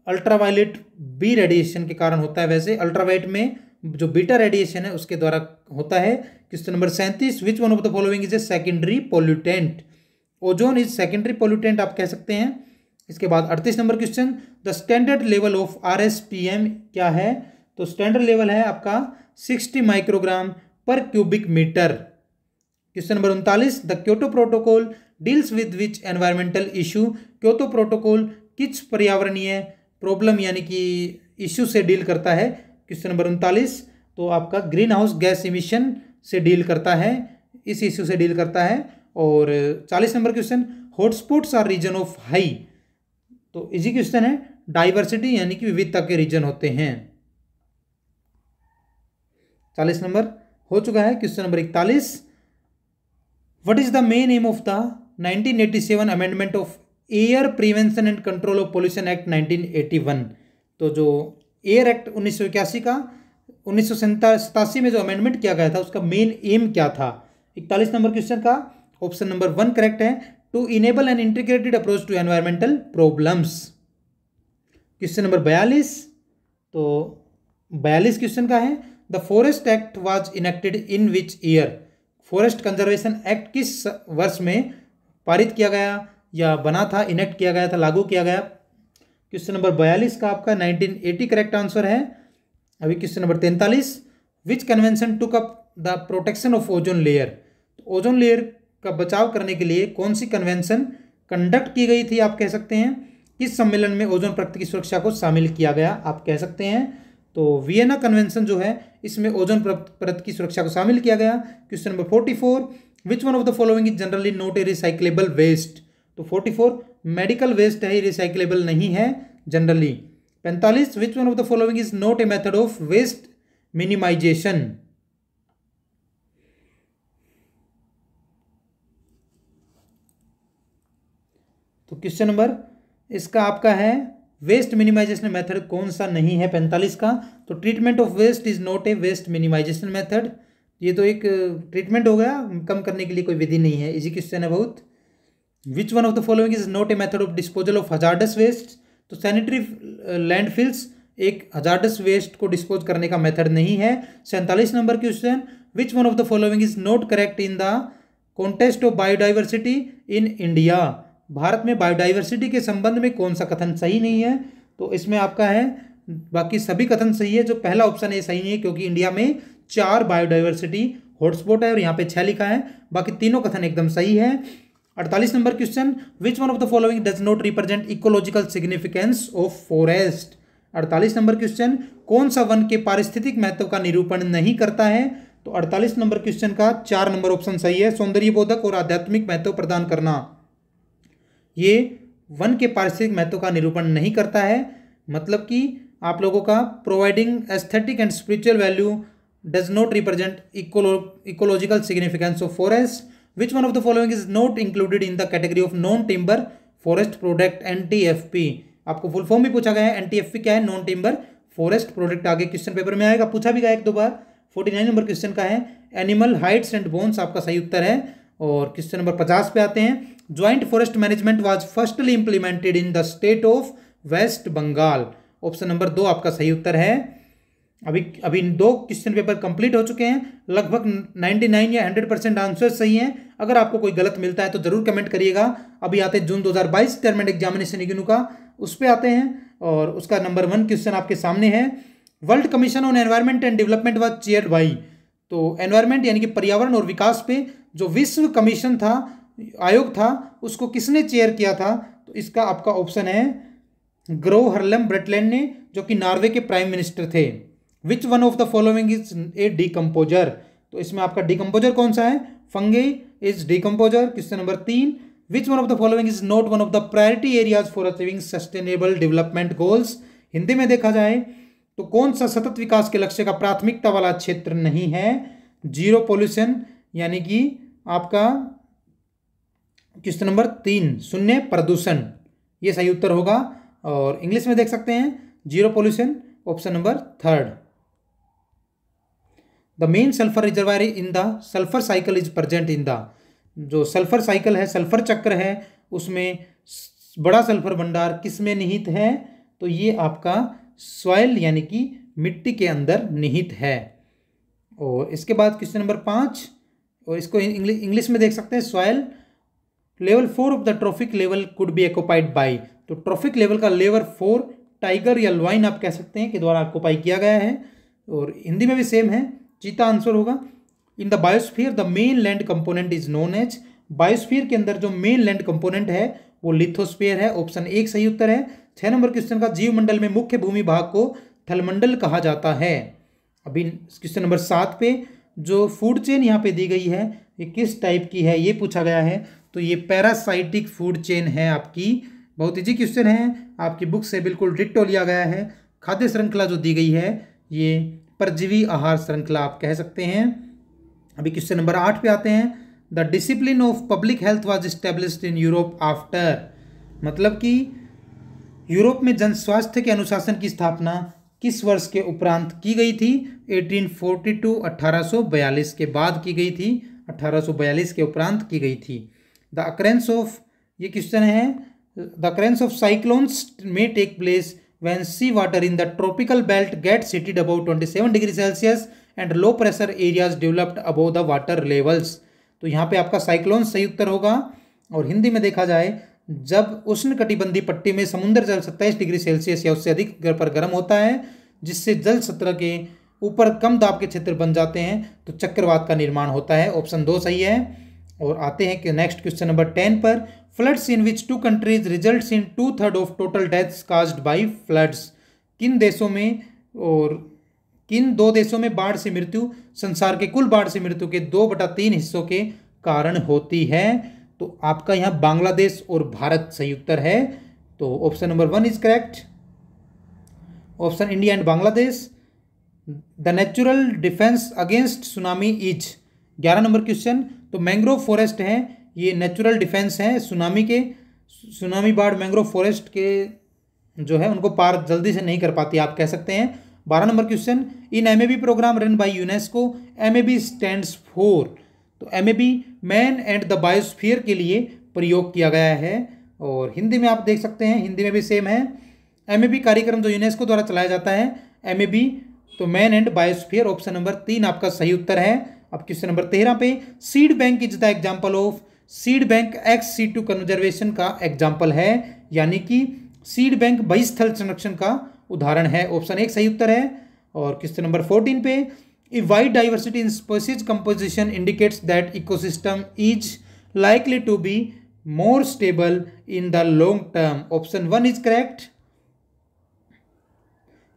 अल्ट्रावायलेट बी रेडिएशन के कारण होता है वैसे अल्ट्रावाइट में जो बीटा रेडिएशन है उसके द्वारा होता है क्वेश्चन नंबर सैंतीस which one of the following is a secondary pollutant ozone is secondary pollutant आप कह सकते हैं इसके बाद अड़तीस number question the standard level of R S P M क्या है तो स्टैंडर्ड लेवल है आपका sixty microgram per cubic metre question number उनतालीस the Kyoto protocol deals with which environmental issue Kyoto protocol किस पर्यावरणीय प्रॉब्लम यानी कि इश्यू से डील करता है क्वेश्चन नंबर उनतालीस तो आपका ग्रीन हाउस गैस इमिशन से डील करता है इस इश्यू से डील करता है और चालीस number question hotspots are region of high तो इजी क्वेश्चन है डाइवर्सिटी यानी कि विविधता के रीजन होते हैं चालीस नंबर हो चुका है क्वेश्चन नंबर इकतालीस what is the main aim of the 1987 amendment of air prevention and control of pollution act 1981 तो जो एयर एक्ट उन्नीस का उन्नीस में जो अमेंडमेंट किया गया था उसका मेन एम क्या था इकतालीस नंबर क्वेश्चन का ऑप्शन नंबर वन करेक्ट है to enable an integrated approach to environmental problems question number बयालीस तो बयालीस क्वेश्चन का है the forest act was enacted in which year forest conservation act किस वर्ष में पारित किया गया या बना था इनेक्ट किया गया था लागू किया गया क्वेश्चन नंबर बयालीस का आपका नाइनटीन एटी करेक्ट आंसर है अभी क्वेश्चन नंबर तैंतालीस which convention took up the protection of ozone layer ozone layer का बचाव करने के लिए कौन सी कन्वेंशन कंडक्ट की गई थी आप कह सकते हैं इस सम्मेलन में ओजोन परत की सुरक्षा को शामिल किया गया आप कह सकते हैं तो वियना कन्वेंशन जो है इसमें ओजोन परत की सुरक्षा को शामिल किया गया question number forty four which one of the following is generally not a recyclable waste तो फोर्टी फोर मेडिकल वेस्ट है रिसाइकलेबल नहीं है जनरली पैंतालीस which one of the following is not a method of waste minimisation तो question number इसका आपका है waste minimisation method कौन सा नहीं है पैंतालीस का तो treatment of waste is not a waste minimisation method ये तो एक ट्रीटमेंट हो गया कम करने के लिए कोई विधि नहीं है इजी क्वेश्चन है बहुत which one of the following is not a method of disposal of hazardous waste तो सैनिटरी लैंडफिल्स एक हजार्डस वेस्ट को डिस्पोज करने का मेथड नहीं है सैंतालीस number question which one of the following is not correct in the context of biodiversity in India Bharat में biodiversity के संबंध में कौन सा कथन सही नहीं है तो इसमें आपका है बाकी सभी कथन सही है जो पहला ऑप्शन है सही नहीं है क्योंकि इंडिया में चार बायोडाइवर्सिटी हॉटस्पॉट है और यहाँ पे छह लिखा है बाकी तीनों कथन एकदम सही है अड़तालीस number question which one of the following does not represent ecological significance of forest अड़तालीस नंबर क्वेश्चन कौन सा वन के पारिस्थितिक महत्व का निरूपण नहीं करता है तो अड़तालीस नंबर क्वेश्चन का चार नंबर ऑप्शन सही है सौंदर्य बोधक और आध्यात्मिक महत्व प्रदान करना ये वन के पारिस्थितिक महत्व का निरूपण नहीं करता है मतलब कि आप लोगों का providing aesthetic and spiritual value does not represent ecological significance of forest the following is not included in the category of non timber forest product N T F P आपको फुल फॉर्म भी पूछा गया है NTFP क्या है non timber forest product आगे question paper में आएगा पूछा भी गया एक दो बार फोर्टी नाइन नंबर क्वेश्चन का है एनिमल हाइट्स एंड बोन्स आपका सही उत्तर है और क्वेश्चन नंबर पचास पे आते हैं joint forest management was firstly implemented in the state of West Bengal option number दो आपका सही उत्तर है अभी अभी इन दो क्वेश्चन पेपर कंप्लीट हो चुके हैं लगभग 99 या 100 परसेंट आंसर सही हैं अगर आपको कोई गलत मिलता है तो ज़रूर कमेंट करिएगा अभी आते हैं जून 2022 हज़ार बाईस एंड एग्जामिनेशन इग्नू का उस पर आते हैं और उसका नंबर वन क्वेश्चन आपके सामने है world commission on environment and development was chair by तो एनवायरमेंट यानी कि पर्यावरण और विकास पे जो विश्व कमीशन था आयोग था उसको किसने चेयर किया था तो इसका आपका ऑप्शन है ग्रो हर्लम ब्रेटलैंड ने जो कि नॉर्वे के प्राइम मिनिस्टर थे which one of the following is a decomposer तो इसमें आपका डिकम्पोजर कौन सा है fungi is decomposer question number तीन which one of the following is not one of the priority areas for achieving sustainable development goals Hindi में देखा जाए तो कौन सा सतत विकास के लक्ष्य का प्राथमिकता वाला क्षेत्र नहीं है जीरो पोल्यूशन यानी कि आपका क्वेश्चन नंबर तीन शून्य प्रदूषण ये सही उत्तर होगा और इंग्लिश में देख सकते हैं zero pollution option number third the main sulphur reservoir in the sulphur cycle is present in the जो सल्फर साइकिल है सल्फर चक्र है उसमें बड़ा सल्फर भंडार किस में निहित है तो ये आपका सॉयल यानी कि मिट्टी के अंदर निहित है और इसके बाद क्वेश्चन नंबर पाँच और इसको इंग्लिश में देख सकते हैं soil level four of the trophic level could be occupied by तो ट्रॉफिक लेवल का लेवल फोर टाइगर या लॉइन आप कह सकते हैं कि द्वारा ऑक्यूपाई किया गया है और हिंदी में भी सेम है जीता आंसर होगा in the biosphere the main land component is known as biosphere के अंदर जो मेन लैंड कंपोनेंट है वो लिथोस्फीयर है ऑप्शन एक सही उत्तर है छः नंबर क्वेश्चन का जीव मंडल में मुख्य भूमि भाग को थलमंडल कहा जाता है अभी क्वेश्चन नंबर सात पे जो फूड चेन यहाँ पे दी गई है ये किस टाइप की है ये पूछा गया है तो ये पैरासाइटिक फूड चेन है आपकी बहुत इजी क्वेश्चन है आपकी बुक से बिल्कुल डिट्टो लिया गया है खाद्य श्रृंखला जो दी गई है ये परजीवी आहार श्रृंखला आप कह सकते हैं अभी क्वेश्चन नंबर आठ पे आते हैं the discipline of public health was established in Europe after मतलब कि यूरोप में जन स्वास्थ्य के अनुशासन की स्थापना किस वर्ष के उपरांत की गई थी 1842 1842 के बाद की गई थी 1842 के उपरांत की गई थी द अक्रेंस ऑफ ये क्वेश्चन है the occurrence of cyclones may take place sea water in the tropical belt get heated about twenty seven degree Celsius and low pressure areas developed above the water levels तो यहाँ पे आपका cyclone सही उत्तर होगा और हिंदी में देखा जाए जब उष्ण कटिबंधी पट्टी में समुद्र जल सत्ताईस डिग्री सेल्सियस या उससे अधिक गर पर गर्म होता है जिससे जल सत्र के ऊपर कम दाब के क्षेत्र बन जाते हैं तो चक्रवात का निर्माण होता है ऑप्शन दो सही है और आते हैं कि नेक्स्ट क्वेश्चन नंबर टेन पर floods in which two countries result in two third of total deaths caused by floods किन देशों में और किन दो देशों में बाढ़ से मृत्यु संसार के कुल बाढ़ से मृत्यु के दो बटा तीन हिस्सों के कारण होती है तो आपका यहाँ बांग्लादेश और भारत सही उत्तर है तो option number one is correct option India and Bangladesh the natural defence against tsunami is ग्यारह नंबर क्वेश्चन तो मैंग्रोव फॉरेस्ट हैं ये नेचुरल डिफेंस हैं सुनामी के सुनामी बाढ़ मैंग्रोव फॉरेस्ट के जो है उनको पार जल्दी से नहीं कर पाती आप कह सकते हैं बारह number question in M A B programme run by UNESCO M A B stand for तो M A B man and the biosphere के लिए प्रयोग किया गया है और हिंदी में आप देख सकते हैं हिंदी में भी सेम है एम ए बी कार्यक्रम जो यूनेस्को द्वारा चलाया जाता है एम ए बी तो man and biosphere option number तीन आपका सही उत्तर है अब क्वेश्चन नंबर तेरह पे seed bank is the example of seed bank ex situ conservation का एग्जाम्पल है यानी कि सीड बैंक बहिस्थल संरक्षण का उदाहरण है ऑप्शन एक सही उत्तर है और क्वेश्चन नंबर फोर्टीन पे a wide diversity in species composition indicates that ecosystem is likely to be more stable in the long term option one is correct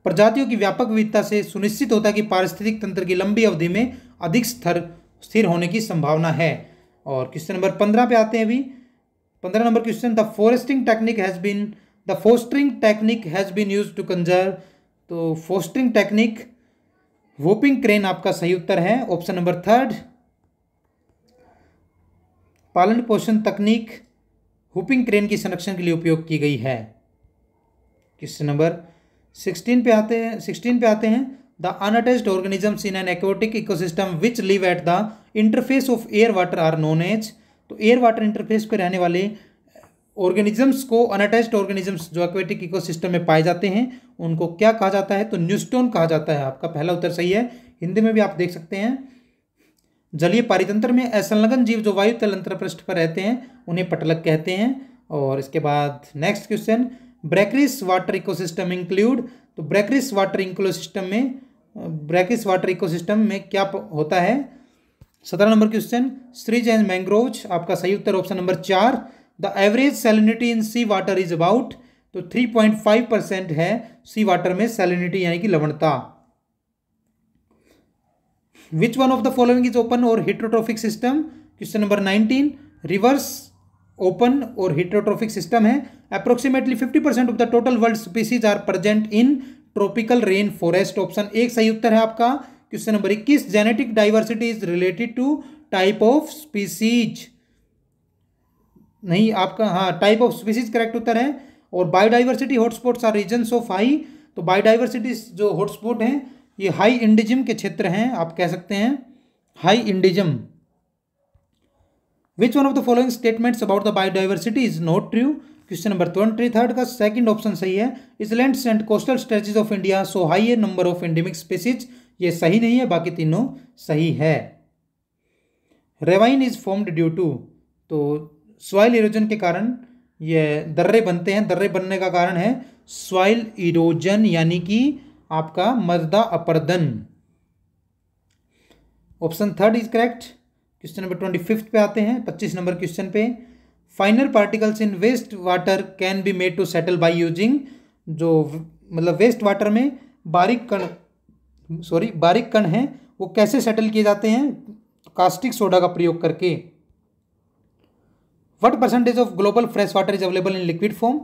प्रजातियों की व्यापक विविधता से सुनिश्चित होता है कि पारिस्थितिक तंत्र की लंबी अवधि में अधिक स्थिर स्थिर होने की संभावना है और क्वेश्चन नंबर पंद्रह पे आते हैं अभी पंद्रह number question the foresting technique has been the fostering technique has been used to conserve तो फोस्टरिंग टेक्निक वोपिंग क्रेन आपका सही उत्तर है ऑप्शन नंबर थर्ड पालन पोषण तकनीक हुपिंग क्रेन की संरक्षण के लिए उपयोग की गई है क्वेश्चन नंबर सिक्सटीन पे आते हैं सिक्सटीन पे आते हैं The unattached organisms in an aquatic ecosystem which live at the interface of air water are known as तो एयर वाटर इंटरफेस पर रहने वाले ऑर्गेनिजम्स को अनअटैच्ड ऑर्गेनिजम्स जो एक्वेटिक इकोसिस्टम में पाए जाते हैं उनको क्या कहा जाता है तो न्यूस्टोन कहा जाता है आपका पहला उत्तर सही है हिंदी में भी आप देख सकते हैं जलीय पारितंत्र में असंलग्न जीव जो वायु तल पृष्ठ पर रहते हैं उन्हें पटलक कहते हैं और इसके बाद next question brackish water ecosystem include तो ब्रेकरिस वाटर इकोसिस्टम में ब्रैकिस वाटर इकोसिस्टम में क्या होता है सत्रह number question estuaries and mangrove आपका सही उत्तर ऑप्शन नंबर चार the average salinity in sea water is about तो थ्री पॉइंट फाइव परसेंट है सी वाटर में सैलिनिटी यानी कि लवणता which one of the following is open or heterotrophic system question number nineteen rivers open or heterotrophic system है approximately fifty percent of the total world species are present in tropical rain forest option एक सही उत्तर है आपका question number इक्कीस genetic diversity is related to type of species नहीं आपका हाँ टाइप ऑफ स्पीसीज करेक्ट उत्तर है और biodiversity hotspots are region of high तो बायोडाइवर्सिटी जो हॉटस्पॉट हैं ये हाई इंडिजम के क्षेत्र हैं आप कह सकते हैं high endemism which one of the following statements about the biodiversity is not true question number twenty third का सेकंड ऑप्शन सही है islands and coastal stretches of India so high a number of endemic species ये सही नहीं है बाकी तीनों सही है ravine is formed due to तो सॉइल इरोजन के कारण ये दर्रे बनते हैं दर्रे बनने का कारण है सॉइल इरोजन यानी कि आपका मर्दा अपर्दन option third is correct question number twenty fifth पे आते हैं पच्चीस नंबर क्वेश्चन पे finer particles in waste water can be made to settle by using जो मतलब वेस्ट वाटर में बारीक कण सॉरी बारीक कण हैं वो कैसे सेटल किए जाते हैं कास्टिक सोडा का प्रयोग करके what percentage of global fresh water is available in liquid form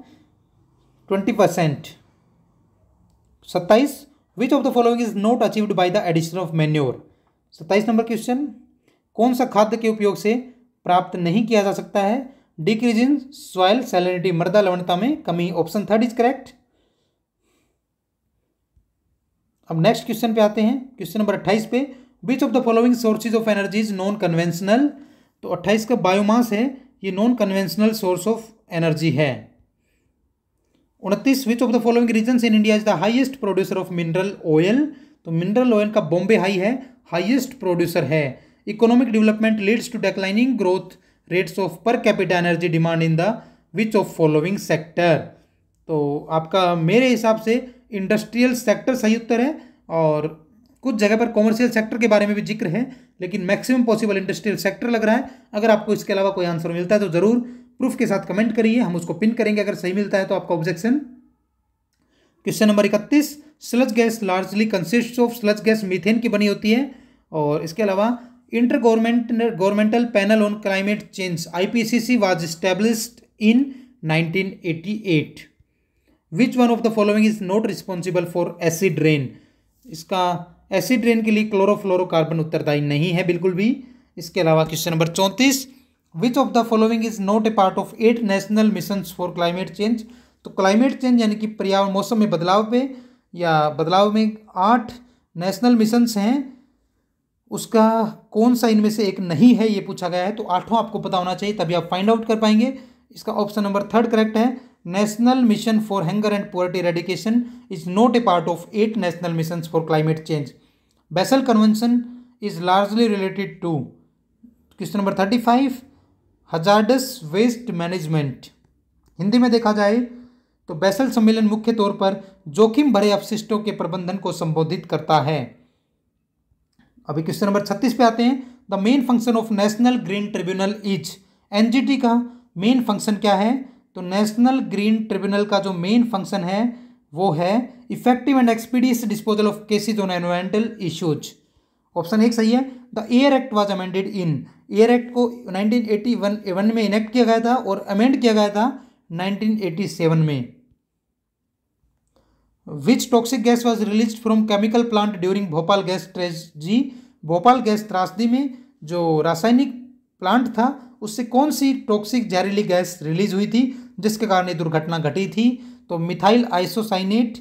twenty percent सत्ताईस which of the following is not achieved by the addition of manure सत्ताईस नंबर क्वेश्चन कौन सा खाद्य के उपयोग से प्राप्त नहीं किया जा सकता है डिक्रीज इन सॉइल सैलिनिटी मृदा लवणता में कमी ऑप्शन थर्ड इज करेक्ट अब नेक्स्ट क्वेश्चन पे आते हैं क्वेश्चन नंबर अट्ठाईस पे which of the following sources of energy is non conventional तो अट्ठाईस का बायोमास है ये non conventional source of energy है उनतीस which of the following region in India is the highest producer of mineral oil तो मिनरल ऑयल का Bombay high है हाइएस्ट प्रोड्यूसर है economic development leads to डेक्लाइनिंग growth rates of per capita energy demand in the which of following sector तो आपका मेरे हिसाब से industrial sector सही उत्तर है और कुछ जगह पर कॉमर्शियल सेक्टर के बारे में भी जिक्र है लेकिन मैक्सिमम पॉसिबल इंडस्ट्रियल सेक्टर लग रहा है अगर आपको इसके अलावा कोई आंसर मिलता है तो ज़रूर प्रूफ के साथ कमेंट करिए हम उसको पिन करेंगे अगर सही मिलता है तो आपका ऑब्जेक्शन क्वेश्चन नंबर इकतीस sludge gas largely consist of sludge gas methane की बनी होती है और इसके अलावा inter government governmental panel on climate change IPCC was nineteen eighty 1988 which one of the following is not responsible for acid rain इसका acid rain के लिए क्लोरोफ्लोरोकार्बन उत्तरदायी नहीं है बिल्कुल भी इसके अलावा क्वेश्चन नंबर चौंतीस which of the following is not a part of eight national mission for climate change तो क्लाइमेट चेंज यानी कि पर्यावरण मौसम में बदलाव पे या बदलाव में आठ नेशनल मिशंस हैं उसका कौन सा इनमें से एक नहीं है ये पूछा गया है तो आठों आपको पता होना चाहिए तभी आप फाइंड आउट कर पाएंगे इसका ऑप्शन नंबर थर्ड करेक्ट है national mission for hunger and poverty eradication is not a part of eight national mission for climate change Basel convention is largely related to question number thirty five hazardous waste management Hindi में देखा जाए तो बैसल सम्मेलन मुख्य तौर पर जोखिम भरे अपशिष्टों के प्रबंधन को संबोधित करता है अभी क्वेश्चन नंबर छत्तीस पे आते हैं the main function of national green tribunal is NGT का मेन फंक्शन क्या है तो नेशनल ग्रीन ट्रिब्यूनल का जो मेन फंक्शन है वो है effective and expeditious disposal of cases on environmental issues option एक सही है the air act was amended in air act को 1981 में इनेक्ट किया गया था और अमेंड किया गया था 1987 में which toxic gas was release from chemical plant during Bhopal gas tragedy Bhopal gas त्रासदी में जो रासायनिक प्लांट था उससे कौन सी टॉक्सिक जहरीली गैस रिलीज हुई थी जिसके कारण ये दुर्घटना घटी थी तो मिथाइल आइसोसाइनेट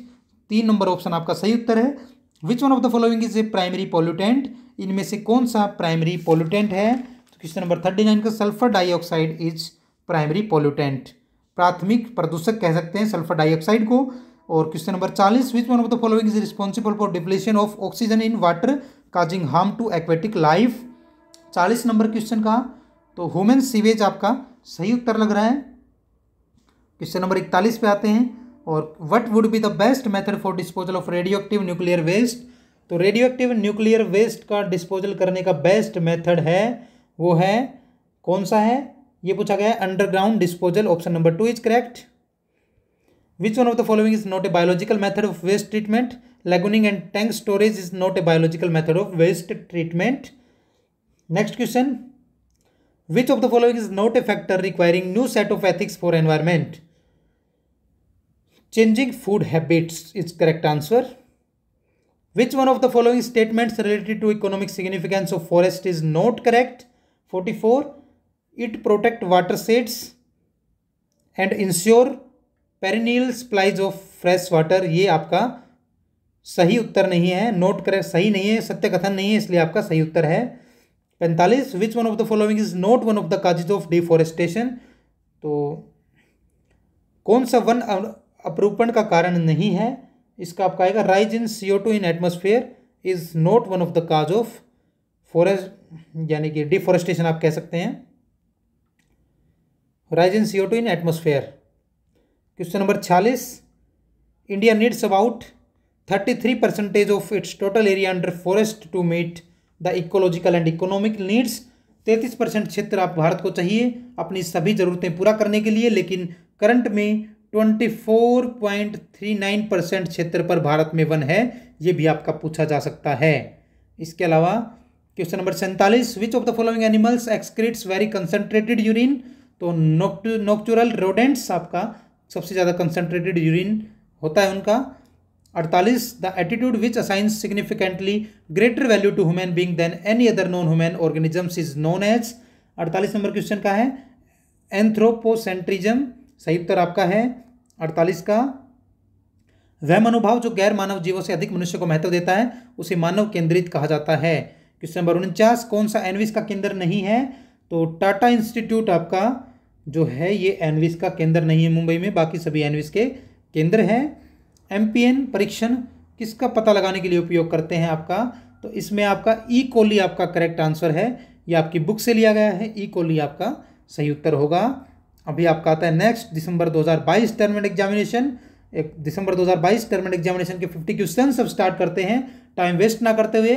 तीन नंबर ऑप्शन आपका सही उत्तर है which one of the following is a primary pollutant इनमें से कौन सा प्राइमरी पॉल्यूटेंट है तो क्वेश्चन नंबर थर्टी नाइन का sulphur dioxide is primary pollutant प्राथमिक प्रदूषक कह सकते हैं सल्फर डाइऑक्साइड को और क्वेश्चन नंबर चालीस which one of the following is responsible for depletion of oxygen in water causing harm to aquatic life चालीस नंबर क्वेश्चन का तो ह्यूमन सीवेज आपका सही उत्तर लग रहा है क्वेश्चन नंबर इकतालीस पे आते हैं और what would be the best method for disposal of radioactive nuclear waste तो रेडियो एक्टिव न्यूक्लियर वेस्ट का डिस्पोजल करने का बेस्ट मेथड है वो है कौन सा है ये पूछा गया है underground disposal option number two is correct Which one of the following is not a biological method of waste treatment? Lagooning and tank storage is not a biological method of waste treatment. Next question. Which of the following is not a factor requiring new set of ethics for environment? Changing food habits is correct answer. Which one of the following statements related to economic significance of forest is not correct? 44. It protect watersheds and ensure perennial supplies of fresh water ये आपका सही उत्तर नहीं है note करें सही नहीं है सत्य कथन नहीं है इसलिए आपका सही उत्तर है पैंतालीस which one of the following is not one of the causes of deforestation तो कौन सा वन अपरूपण का कारण नहीं है इसका आपका आएगा rise in C O two in atmosphere is not one of the cause of forest यानी कि डिफॉरेस्टेशन आप कह सकते हैं rise in C O two in atmosphere question number छियालीस India needs about thirty three percentage of its total area under forest to meet the ecological and economic needs तैंतीस percent क्षेत्र आप भारत को चाहिए अपनी सभी ज़रूरतें पूरा करने के लिए लेकिन करंट में twenty four point three nine percent क्षेत्र पर भारत में वन है ये भी आपका पूछा जा सकता है इसके अलावा क्वेश्चन नंबर सैंतालीस which of the following animals excretes very concentrated urine तो नोक्चुरल रोडेंट्स आपका सबसे ज़्यादा कंसनट्रेटेड यूरिन होता है उनका अड़तालीस the attitude which assigns significantly greater value to human being than any other non human organisms is known as अड़तालीस number question का है एंथ्रोपोसेंट्रिज्म सही उत्तर आपका है अड़तालीस का वह मनोभाव जो गैर मानव जीवों से अधिक मनुष्य को महत्व देता है उसे मानव केंद्रित कहा जाता है क्वेश्चन नंबर उनचास कौन सा एनविस का केंद्र नहीं है तो टाटा इंस्टीट्यूट आपका जो है ये एनविस का केंद्र नहीं है मुंबई में बाकी सभी एनविस के केंद्र हैं एम परीक्षण किसका पता लगाने के लिए उपयोग करते हैं आपका तो इसमें आपका ई e. कोली आपका करेक्ट आंसर है ये आपकी बुक से लिया गया है ई e. कोली आपका सही उत्तर होगा अभी आपका आता है नेक्स्ट दिसंबर 2022 टर्मेंट एग्जामिनेशन एक दिसंबर 2022 टर्मेंट एग्जामिनेशन के 50 क्वेश्चन अब स्टार्ट करते हैं टाइम वेस्ट ना करते हुए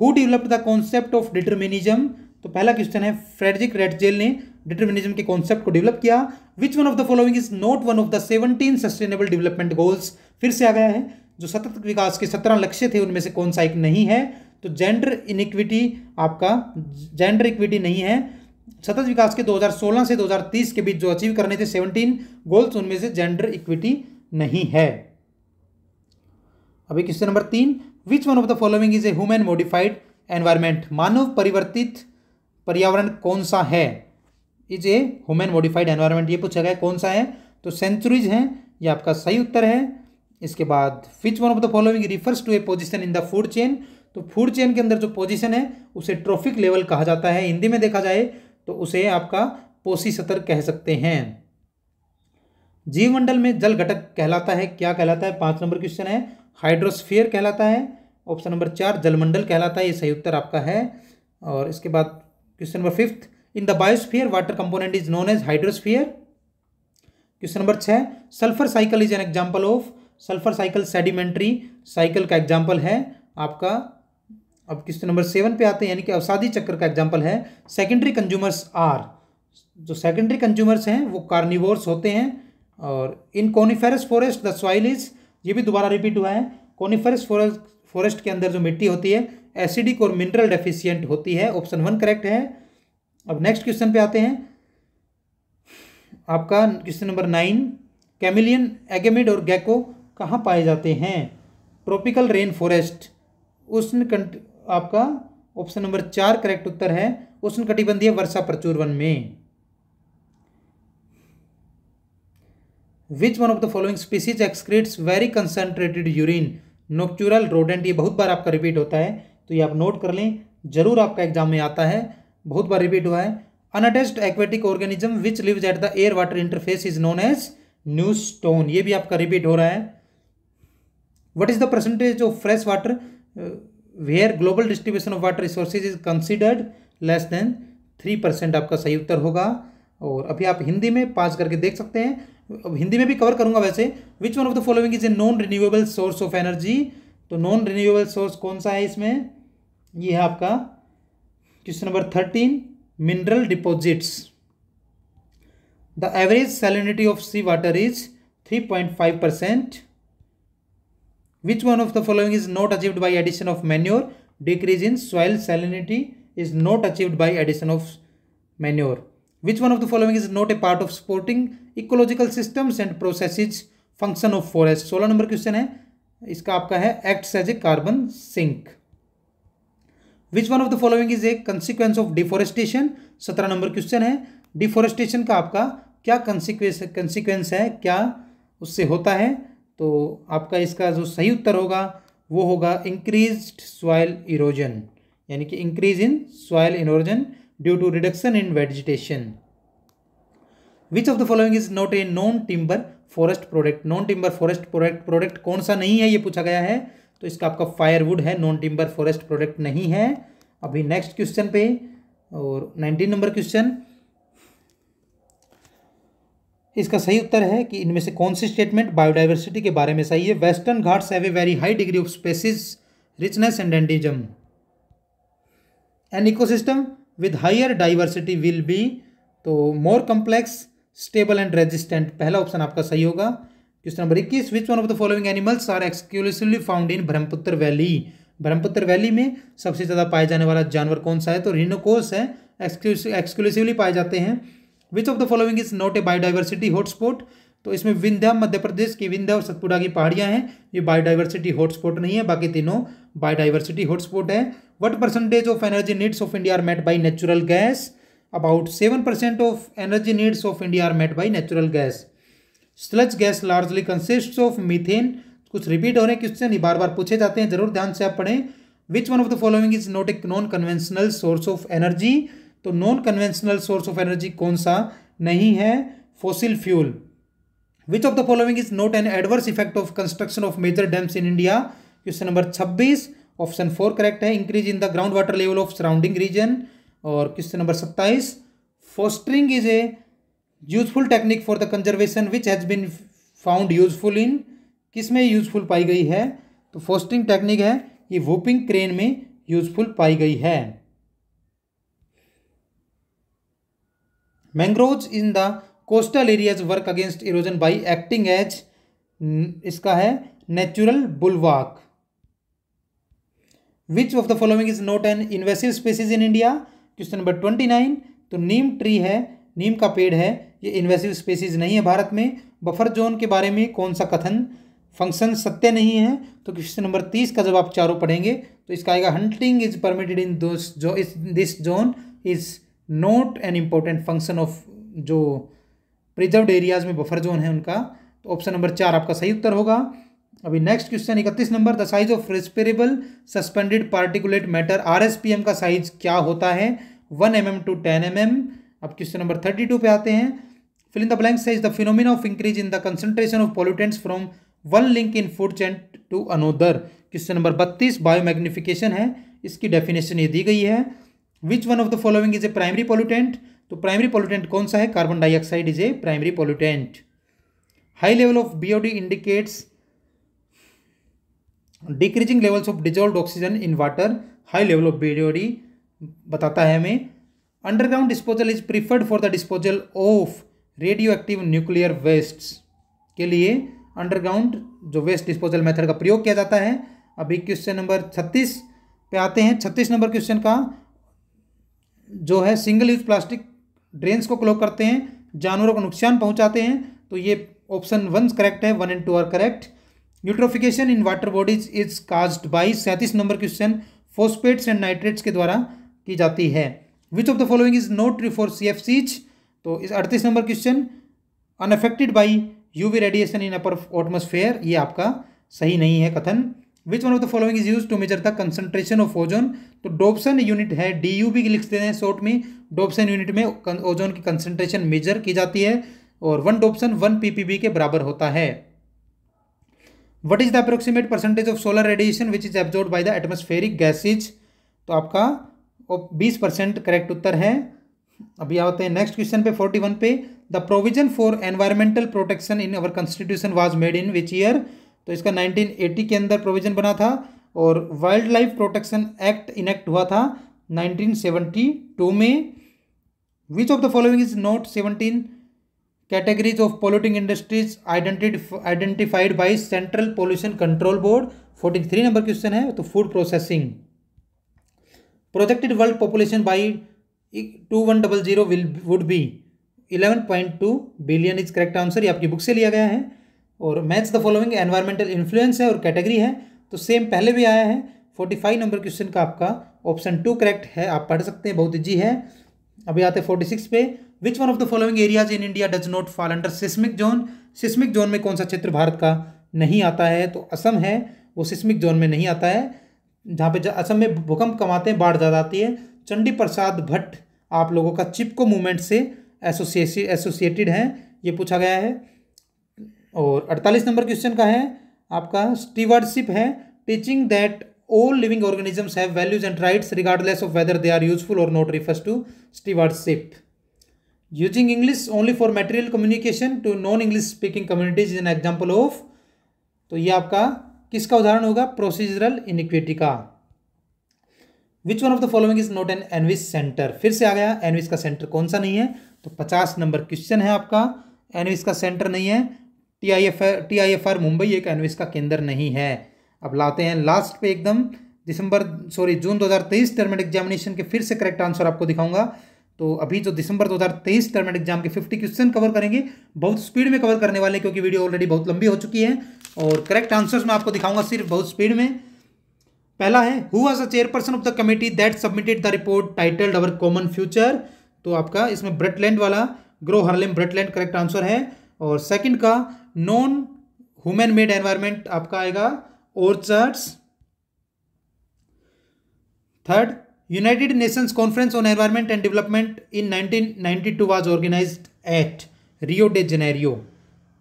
who developed the concept of determinism तो पहला क्वेश्चन है फ्रेडरिक रेडजेल ने डिटर्मिनिज्म के कॉन्सेप्ट को डेवलप किया which one of the following is not one of the seventeen sustainable development goals फिर से आ गया है जो सतत विकास के सत्रह लक्ष्य थे उनमें से कौन सा एक नहीं है तो जेंडर इनिक्विटी आपका जेंडर इक्विटी नहीं है सतत विकास के 2016 से 2030 के बीच जो अचीव करने थे 17 गोल्स उनमें से जेंडर इक्विटी नहीं है अभी क्वेश्चन नंबर तीन which one of the following is a human modified environment मानव परिवर्तित पर्यावरण कौन सा है is a human modified environment ये पूछा गया कौन सा है तो सेंचुरीज हैं ये आपका सही उत्तर है इसके बाद which one of the following refers to a position in the food chain तो फूड चेन के अंदर जो पोजिशन है उसे ट्रॉफिक लेवल कहा जाता है हिंदी में देखा जाए तो उसे आपका पोसी सतर कह सकते हैं जीवमंडल में जल घटक कहलाता है क्या कहलाता है पांच नंबर क्वेश्चन है हाइड्रोस्फीयर कहलाता है ऑप्शन नंबर चार जलमंडल कहलाता है ये सही उत्तर आपका है और इसके बाद question number fifth in the biosphere water component is known as hydrosphere question number छः sulphur cycle is an example of sulphur cycle sedimentary cycle का एग्जाम्पल है आपका अब क्वेश्चन नंबर सेवन पे आते हैं यानी कि अवसादी चक्र का एग्जाम्पल है सेकेंडरी कंज्यूमर्स आर जो सेकेंडरी कंज्यूमर्स हैं वो कार्निवोर्स होते हैं और in coniferous forest the soil is ये भी दोबारा रिपीट हुआ है कॉनिफेरस फॉरेस्ट फॉरेस्ट के अंदर जो मिट्टी होती है एसिडिक और मिनरल डेफिशियंट होती है ऑप्शन वन करेक्ट है अब नेक्स्ट क्वेश्चन पे आते हैं आपका question number nine chameleon agamid और गैको कहाँ पाए जाते हैं ट्रॉपिकल रेन फॉरेस्ट उष्ण कंट आपका ऑप्शन नंबर चार करेक्ट उत्तर है उष्ण कटिबंधीय वर्षा प्रचुर वन में which one of the following species excretes very concentrated urine nocturnal rodent ये बहुत बार आपका रिपीट होता है तो ये आप नोट कर लें जरूर आपका एग्जाम में आता है बहुत बार रिपीट हुआ है unattached aquatic organism which lives at the air water interface is known as neuston ये भी आपका रिपीट हो रहा है what is the percentage of fresh water where global distribution of water resources is considered less than three percent आपका सही उत्तर होगा और अभी आप हिंदी में पास करके देख सकते हैं अब हिंदी में भी कवर करूंगा वैसे which one of the following is a non renewable source of energy तो नॉन रिन्यूएबल सोर्स कौन सा है इसमें ये है आपका question number thirteen mineral deposits the average salinity of sea water is three point five percent which one of the following is not achieved by addition of manure decrease in soil salinity is not achieved by addition of manure which one of the following is not a part of supporting ecological systems and process is function of forest सोलह number question है इसका आपका है acts as a carbon sink which one of the following is a consequence of deforestation सत्रह number question है deforestation का आपका क्या कंसिक्वेंस कंसिक्वेंस है क्या उससे होता है तो आपका इसका जो सही उत्तर होगा वो होगा इंक्रीज सॉयल इरोजन यानी कि increase in soil erosion due to reduction in vegetation which of the following is not a non timber forest product non timber forest product product कौन सा नहीं है ये पूछा गया है तो इसका आपका फायरवुड है नॉन टिम्बर फॉरेस्ट प्रोडक्ट नहीं है अभी नेक्स्ट क्वेश्चन पे और नाइनटीन नंबर क्वेश्चन इसका सही उत्तर है कि इनमें से कौन सी स्टेटमेंट बायोडाइवर्सिटी के बारे में सही है Western Ghats have a very high degree of species richness and endemism an ecosystem with higher diversity will be तो more complex stable and resistant पहला ऑप्शन आपका सही होगा क्वेश्चन नंबर इक्कीस which one of the following animals are exclusively found in Brahmaputra valley Brahmaputra valley में सबसे ज़्यादा पाया जाने वाला जानवर कौन सा है तो रिनोकोस है एक्सक्लूसिवली पाए जाते हैं which of the following is not a biodiversity hotspot तो इसमें विंध्या मध्य प्रदेश की विंध्या और सतपुड़ा की पहाड़ियाँ हैं ये बायोडाइवर्सिटी हॉटस्पॉट नहीं है बाकी तीनों बायोडाइवर्सिटी हॉटस्पॉट है what percentage of energy needs of India are met by natural gas about seven percent of energy needs of India are met by natural gas sludge gas largely consist of methane कुछ repeat हो रहे हैं question बार बार पूछे जाते हैं जरूर ध्यान से आप पढ़ें which one of the following is not a non conventional source of energy तो non conventional source of energy कौन सा नहीं है fossil fuel which of the following is not an adverse effect of construction of major dams in India question number छब्बीस option four correct है increase in the ground water level of surrounding region और question number सत्ताईस fostering is a useful technique for the conservation which has been found useful in किस में useful पाई गई है तो फोस्टिंग टेक्निक है ये वोपिंग क्रेन में यूजफुल पाई गई है mangrove in the coastal areas work against erosion by acting as इसका है natural bulwark which of the following is not an invasive species in India question number twenty nine तो neem tree है नीम का पेड़ है ये इन्वेसिव स्पेसीज नहीं है भारत में बफर जोन के बारे में कौन सा कथन फंक्शन सत्य नहीं है तो क्वेश्चन नंबर तीस का जब आप चारों पढ़ेंगे तो इसका आएगा हंटिंग इज परमिटेड इन जो इस this zone is not an important function of जो प्रिजर्व एरियाज में बफर जोन है उनका तो ऑप्शन नंबर चार आपका सही उत्तर होगा अभी नेक्स्ट क्वेश्चन इकतीस number the size of respirable suspended particulate matter are का साइज क्या होता है one M to ten M अब क्वेश्चन नंबर थर्टी टू पे आते हैं Fill in the blank says the phenomena of increase in the concentration of pollutants from one link in food chain to another question number बत्तीस biomagnification है इसकी definition ये दी गई है which one of the following is a primary pollutant तो primary pollutant कौन सा है carbon dioxide is a primary pollutant high level of BOD indicates decreasing levels of dissolved oxygen in water high level of BOD बताता है हमें underground disposal is preferred for the disposal of radioactive nuclear wastes के लिए underground जो waste disposal method का प्रयोग किया जाता है अभी क्वेश्चन नंबर छत्तीस पे आते हैं छत्तीस नंबर क्वेश्चन का जो है सिंगल यूज प्लास्टिक ड्रेन्स को क्लोक करते हैं जानवरों को नुकसान पहुंचाते हैं तो ये ऑप्शन वन करेक्ट है one and two are correct eutrophication in water bodies is caused by सैंतीस number question phosphates and nitrates के द्वारा की जाती है which of the following is not रिफोर सी एफ सीच तो इस अड़तीस number question unaffected by U V radiation in upper atmosphere ये आपका सही नहीं है कथन which one of the following is use to measure the concentration of ozone तो डोबसन यूनिट है डी यू भी लिख देते हैं शॉर्ट में डोबसन यूनिट में ओजोन की कंसनट्रेशन मेजर की जाती है और वन डोबसन वन पीपीबी के बराबर होता है what is the approximate percentage of solar radiation which is absorb by the atmospheric gases तो आपका बीस परसेंट करेक्ट उत्तर है अभी आते हैं नेक्स्ट क्वेश्चन पे फोर्टी वन पे the provision for environmental protection in our constitution was made in which year तो इसका 1980 के अंदर प्रोविजन बना था और wildlife protection act enact हुआ था 1972 में which of the following is not seventeen categories of polluting industries identified by central pollution control board forty three number question है तो food processing projected world population by two one double zero will would be eleven point two billion is correct answer ये आपकी book से लिया गया है और maths the following environmental influence है और कैटेगरी है तो सेम पहले भी आया है फोर्टी फाइव नंबर क्वेश्चन का आपका ऑप्शन टू करेक्ट है आप पढ़ सकते हैं बहुत ईजी है अभी आते हैं फोर्टी सिक्स पे which one of the following areas in India does not fall under seismic zone seismic zone में कौन सा क्षेत्र भारत का नहीं आता है तो असम है वो सिस्मिक जोन में नहीं आता है जहाँ पे असम में भूकंप कमाते हैं बाढ़ ज़्यादा आती है चंडी प्रसाद भट्ट आप लोगों का चिपको मूवमेंट से एसोसिएटेड है ये पूछा गया है और अड़तालीस नंबर क्वेश्चन का है आपका स्टीवर्डशिप है teaching that all living organisms have values and rights regardless of whether they are useful और not refers to stewardship using English only for material communication to non English speaking communities is an example of तो ये आपका किसका उदाहरण होगा procedural inequity का which one of the following is not an ENVIS centre फिर से आ गया एनविस का सेंटर कौन सा नहीं है तो पचास नंबर क्वेश्चन है आपका एनविस का सेंटर नहीं है T I F R T I F R Mumbai एक एनविस का केंद्र नहीं है अब लाते हैं लास्ट पे एकदम दिसंबर सॉरी जून 2023 टर्मेट एग्जामिनेशन के फिर से करेक्ट आंसर आपको दिखाऊंगा तो अभी जो दिसंबर 2023 टर्मेट एग्जाम के 50 क्वेश्चन कवर करेंगे बहुत स्पीड में कवर करने वाले क्योंकि वीडियो ऑलरेडी बहुत लंबी हो चुकी है और करेक्ट आंसर्स मैं आपको दिखाऊंगा सिर्फ बहुत स्पीड में पहला है who was a chairperson of the committee that submitted the report titled our common future तो आपका इसमें ब्रटलैंड वाला Gro Harlem Brundtland correct answer है और सेकंड का नॉन ह्यूमन मेड एनवायरनमेंट आपका आएगा orchards third United Nations conference on environment and development in 1992 was organize at Rio de Janeiro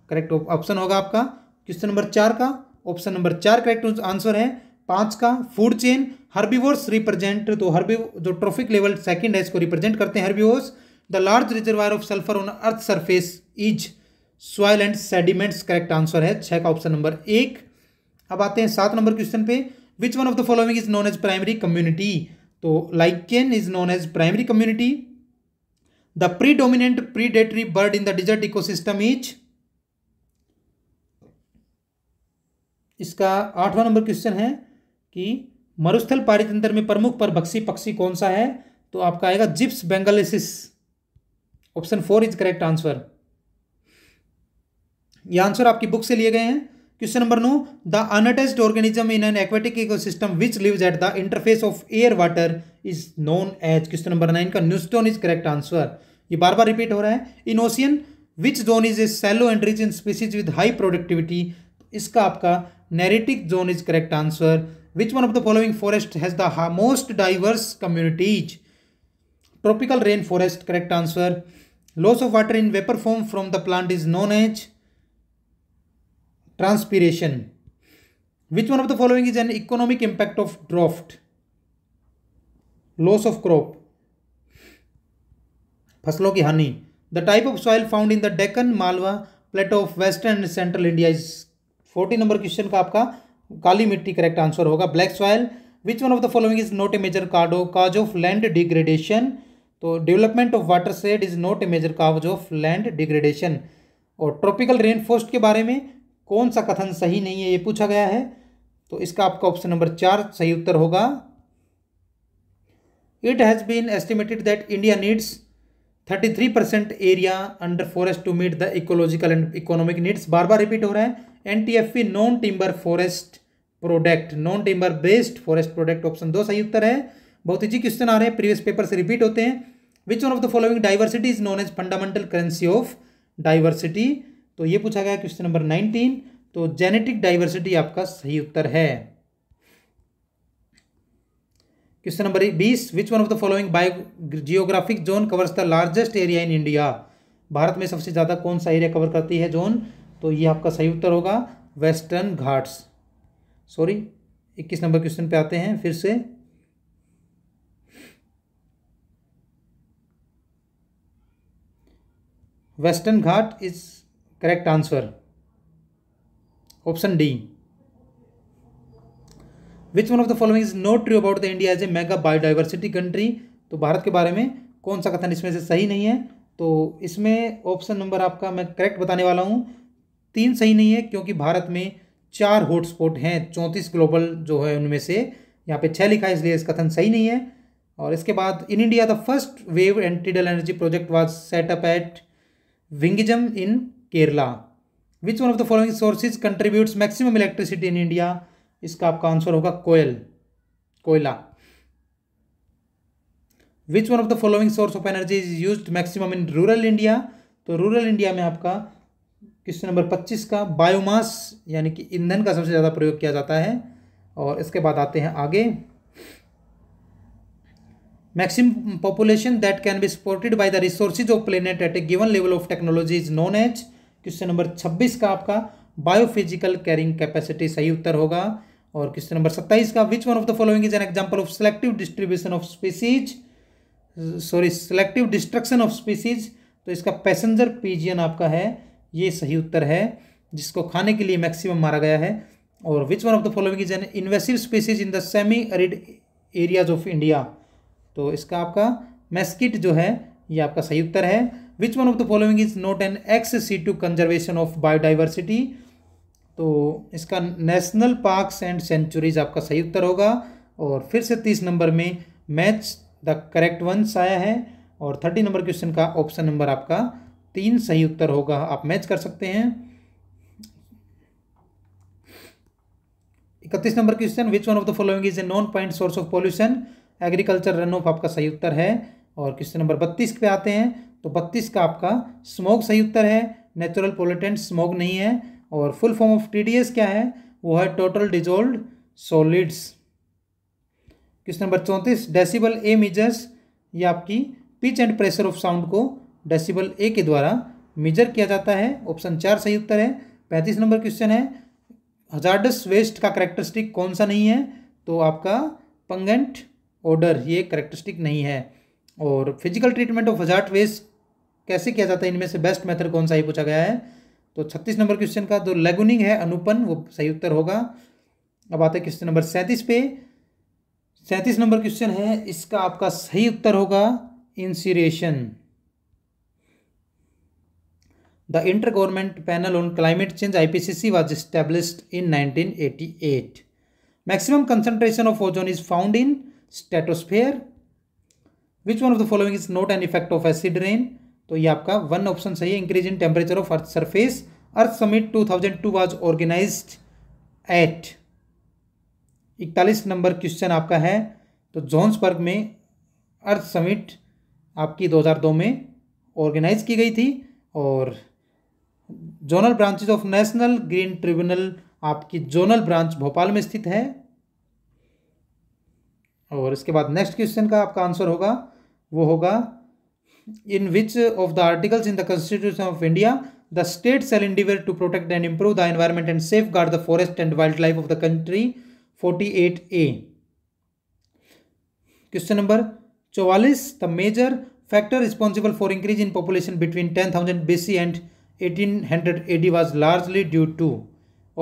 correct option होगा आपका क्वेश्चन नंबर चार का ऑप्शन नंबर चार करेक्ट आंसर है पांच का फूड चेन हर्बिवोर्स रिप्रेजेंट तो हर्बिव जो ट्रॉफिक लेवल सेकंड है इसको रिप्रेजेंट करते हैं herbivores the large reservoir of sulphur on earth surface is soil and sediments correct answer है छः का ऑप्शन नंबर एक अब आते हैं सात नंबर क्वेश्चन पे which one of the following is known as primary community तो lichen is known as primary community the predominant predatory bird in the desert ecosystem is इसका आठवां नंबर क्वेश्चन है कि मरुस्थल पारितंत्र में प्रमुख पर बक्सी पक्षी कौन सा है तो आपका आएगा Gyps bengalensis option four is correct answer ये आंसर आपकी बुक से लिए गए हैं question number no the unattached organism in an aquatic ecosystem which lives at the interface of air water is known as question number nine का neuston is correct answer ये बार बार repeat हो रहा है in ocean which zone is a shallow and rich in species with high productivity इसका आपका neritic zone is correct answer Which one of the following forest has the most diverse communities? Tropical rainforest, correct answer. Loss of water in vapor form from the plant is known as transpiration. Which one of the following is an economic impact of drought? Loss of crop. फसलों की हानि The type of soil found in the Deccan Malwa Plateau of Western Central India is. Is number number question का काली मिट्टी करेक्ट answer होगा black soil which one of the following is not a major कार्डो cause of land degradation तो development of watershed is not a major cause of land degradation और tropical rain forest के बारे में कौन सा कथन सही नहीं है ये पूछा गया है तो इसका आपका ऑप्शन नंबर चार सही उत्तर होगा it has been estimated that India needs thirty three percent area under forest to meet the ecological and economic needs बार बार रिपीट हो रहा है N T F P non timber forest product non timber based forest product option दो सही उत्तर है बहुत इजी क्वेश्चन आ रहे हैं प्रीवियस पेपर से रिपीट होते हैं which one of the following diversity is known as fundamental currency of diversity तो ये पूछा गया क्वेश्चन नंबर नाइनटीन तो जेनेटिक डाइवर्सिटी आपका सही उत्तर है क्वेश्चन नंबर बीस which one of the following biogeographic zone covers the largest area in India Bharat में सबसे ज़्यादा कौन सा एरिया कवर करती है जोन तो ये आपका सही उत्तर होगा वेस्टर्न घाट्स सॉरी इक्कीस नंबर क्वेश्चन पे आते हैं फिर से Western Ghat is correct answer option D which one of the following is not true about the India as a mega biodiversity country तो भारत के बारे में कौन सा कथन इसमें से सही नहीं है तो इसमें ऑप्शन नंबर आपका मैं करेक्ट बताने वाला हूँ तीन सही नहीं है क्योंकि भारत में चार हॉटस्पॉट हैं चौंतीस ग्लोबल जो है उनमें से यहाँ पे छः लिखा है इसलिए इस कथन सही नहीं है और इसके बाद in India the first wave and tidal energy project was set up at Vizhinjam in Kerala which one of the following sources contributes maximum electricity in India इसका आपका आंसर होगा कोयल कोयला which one of the following source of energy is use maximum in rural India तो rural India में आपका question number पच्चीस का बायोमास यानी कि ईंधन का सबसे ज़्यादा प्रयोग किया जाता है और इसके बाद आते हैं आगे maximum population that can be supported by the resources of planet at a given level of technology is known as question number छब्बीस का आपका बायोफिजिकल कैरिंग कैपेसिटी सही उत्तर होगा और क्वेश्चन नंबर सत्ताईस का which one of the following is an example of selective distribution of species sorry selective destruction of species तो इसका पैसेंजर पीजियन आपका है ये सही उत्तर है जिसको खाने के लिए मैक्सिमम मारा गया है और which one of the following is an invasive species in the semi arid areas of India तो इसका आपका मैस्किट जो है ये आपका सही उत्तर है which one of the following is not an ex situ conservation of biodiversity तो इसका नेशनल पार्क्स एंड सेंचुरीज आपका सही उत्तर होगा और फिर से तीस नंबर में मैच द करेक्ट वंस आया है और थर्टी नंबर क्वेश्चन का ऑप्शन नंबर आपका तीन सही उत्तर होगा आप मैच कर सकते हैं इकतीस number question which one of the following is a non point source of pollution agriculture run off आपका सही उत्तर है और क्वेश्चन नंबर बत्तीस पे आते हैं तो बत्तीस का आपका स्मोक सही उत्तर है नेचुरल पोलिटेंट स्मोक नहीं है और फुल फॉर्म ऑफ टी क्या है वो है total dissolved solids question number चौंतीस डेसिबल ए मीजर्स ये आपकी pitch and pressure of sound को डेसिबल ए के द्वारा मेजर किया जाता है ऑप्शन चार सही उत्तर है पैंतीस नंबर क्वेश्चन है हजार्डस वेस्ट का करेक्टरिस्टिक कौन सा नहीं है तो आपका पंगेंट ऑर्डर ये करेक्टरिस्टिक नहीं है और physical treatment of hazard waste कैसे किया जाता है इनमें से बेस्ट मेथड कौन सा ही पूछा गया है तो छत्तीस नंबर क्वेश्चन का जो तो लेगुनिंग है अनुपन वो सही उत्तर होगा अब आते हैं क्वेश्चन नंबर सैंतीस पे सैंतीस नंबर क्वेश्चन है इसका आपका सही उत्तर होगा इंसीरेशन The Intergovernment Panel on Climate Change IPCC was established in 1988. Maximum concentration of ozone is found in stratosphere. Which one of the following is not an effect of acid rain? तो ये आपका one option सही है increase in temperature of earth surface Earth Summit 2002 was organised at इकतालीस number question आपका है तो जॉन्सबर्ग में अर्थ समिट आपकी 2002 में ऑर्गेनाइज की गई थी और zonal branches of national green Tribunal आपकी जोनल ब्रांच भोपाल में स्थित है और इसके बाद नेक्स्ट क्वेश्चन का आपका आंसर होगा वो होगा in which of the articles in the constitution of India the state shall endeavour to protect and improve the environment and safeguard the forest and wildlife of the country forty eight a question number चौवालीस the major factor responsible for increase in population between ten thousand B C and 1800 AD was largely due to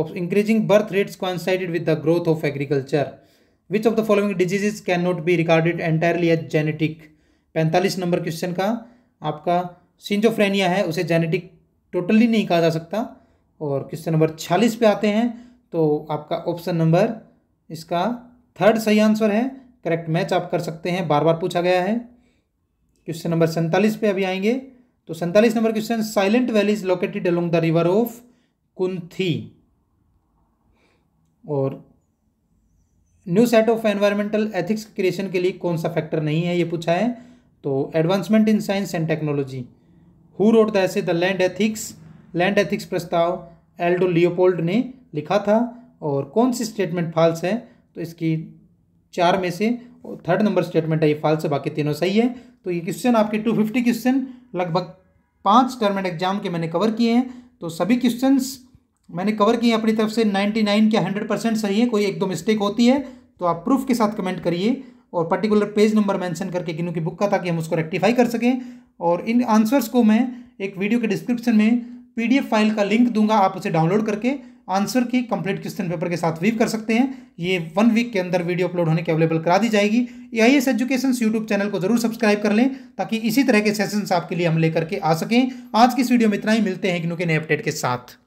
of increasing birth rates coincided with the growth of agriculture. Which of the following diseases cannot be regarded entirely as genetic? 45 number question का आपका सिंजोफ्रेनिया है उसे genetic totally नहीं कहा जा सकता और question number 46 पे आते हैं तो आपका ऑप्शन नंबर इसका थर्ड सही आंसर है करेक्ट मैच आप कर सकते हैं बार बार पूछा गया है क्वेश्चन नंबर सैंतालीस पे अभी आएंगे तो सैंतालीस number question Silent Valley is located along the river of Kunthi और new set of environmental ethics creation के लिए कौन सा फैक्टर नहीं है ये पूछा है तो advancement in science and technology who wrote the essay the land ethics land ethics प्रस्ताव एल्डो लियोपोल्ड ने लिखा था और कौन सी स्टेटमेंट फाल्स है तो इसकी चार में से थर्ड नंबर स्टेटमेंट है ये फाल्स है बाकी तीनों सही है तो ये क्वेश्चन आपके टू फिफ्टी क्वेश्चन लगभग पाँच टर्म एंड एग्जाम के मैंने कवर किए हैं तो सभी क्वेश्चंस मैंने कवर किए अपनी तरफ से 99 के 100 परसेंट सही है कोई एक दो मिस्टेक होती है तो आप प्रूफ के साथ कमेंट करिए और पर्टिकुलर पेज नंबर मेंशन करके किन्नू की बुक का ताकि हम उसको रेक्टिफाई कर सकें और इन आंसर्स को मैं एक वीडियो के डिस्क्रिप्शन में पीडीएफ फाइल का लिंक दूंगा आप उसे डाउनलोड करके आंसर की कंप्लीट क्वेश्चन पेपर के साथ वीव कर सकते हैं ये वन वीक के अंदर वीडियो अपलोड होने के अवेलेबल करा दी जाएगी A I S education YouTube channel को जरूर सब्सक्राइब कर लें ताकि इसी तरह के सेशंस आपके लिए हम लेकर के आ सकें आज की इस वीडियो में इतना ही मिलते हैं इग्नू के नए अपडेट के साथ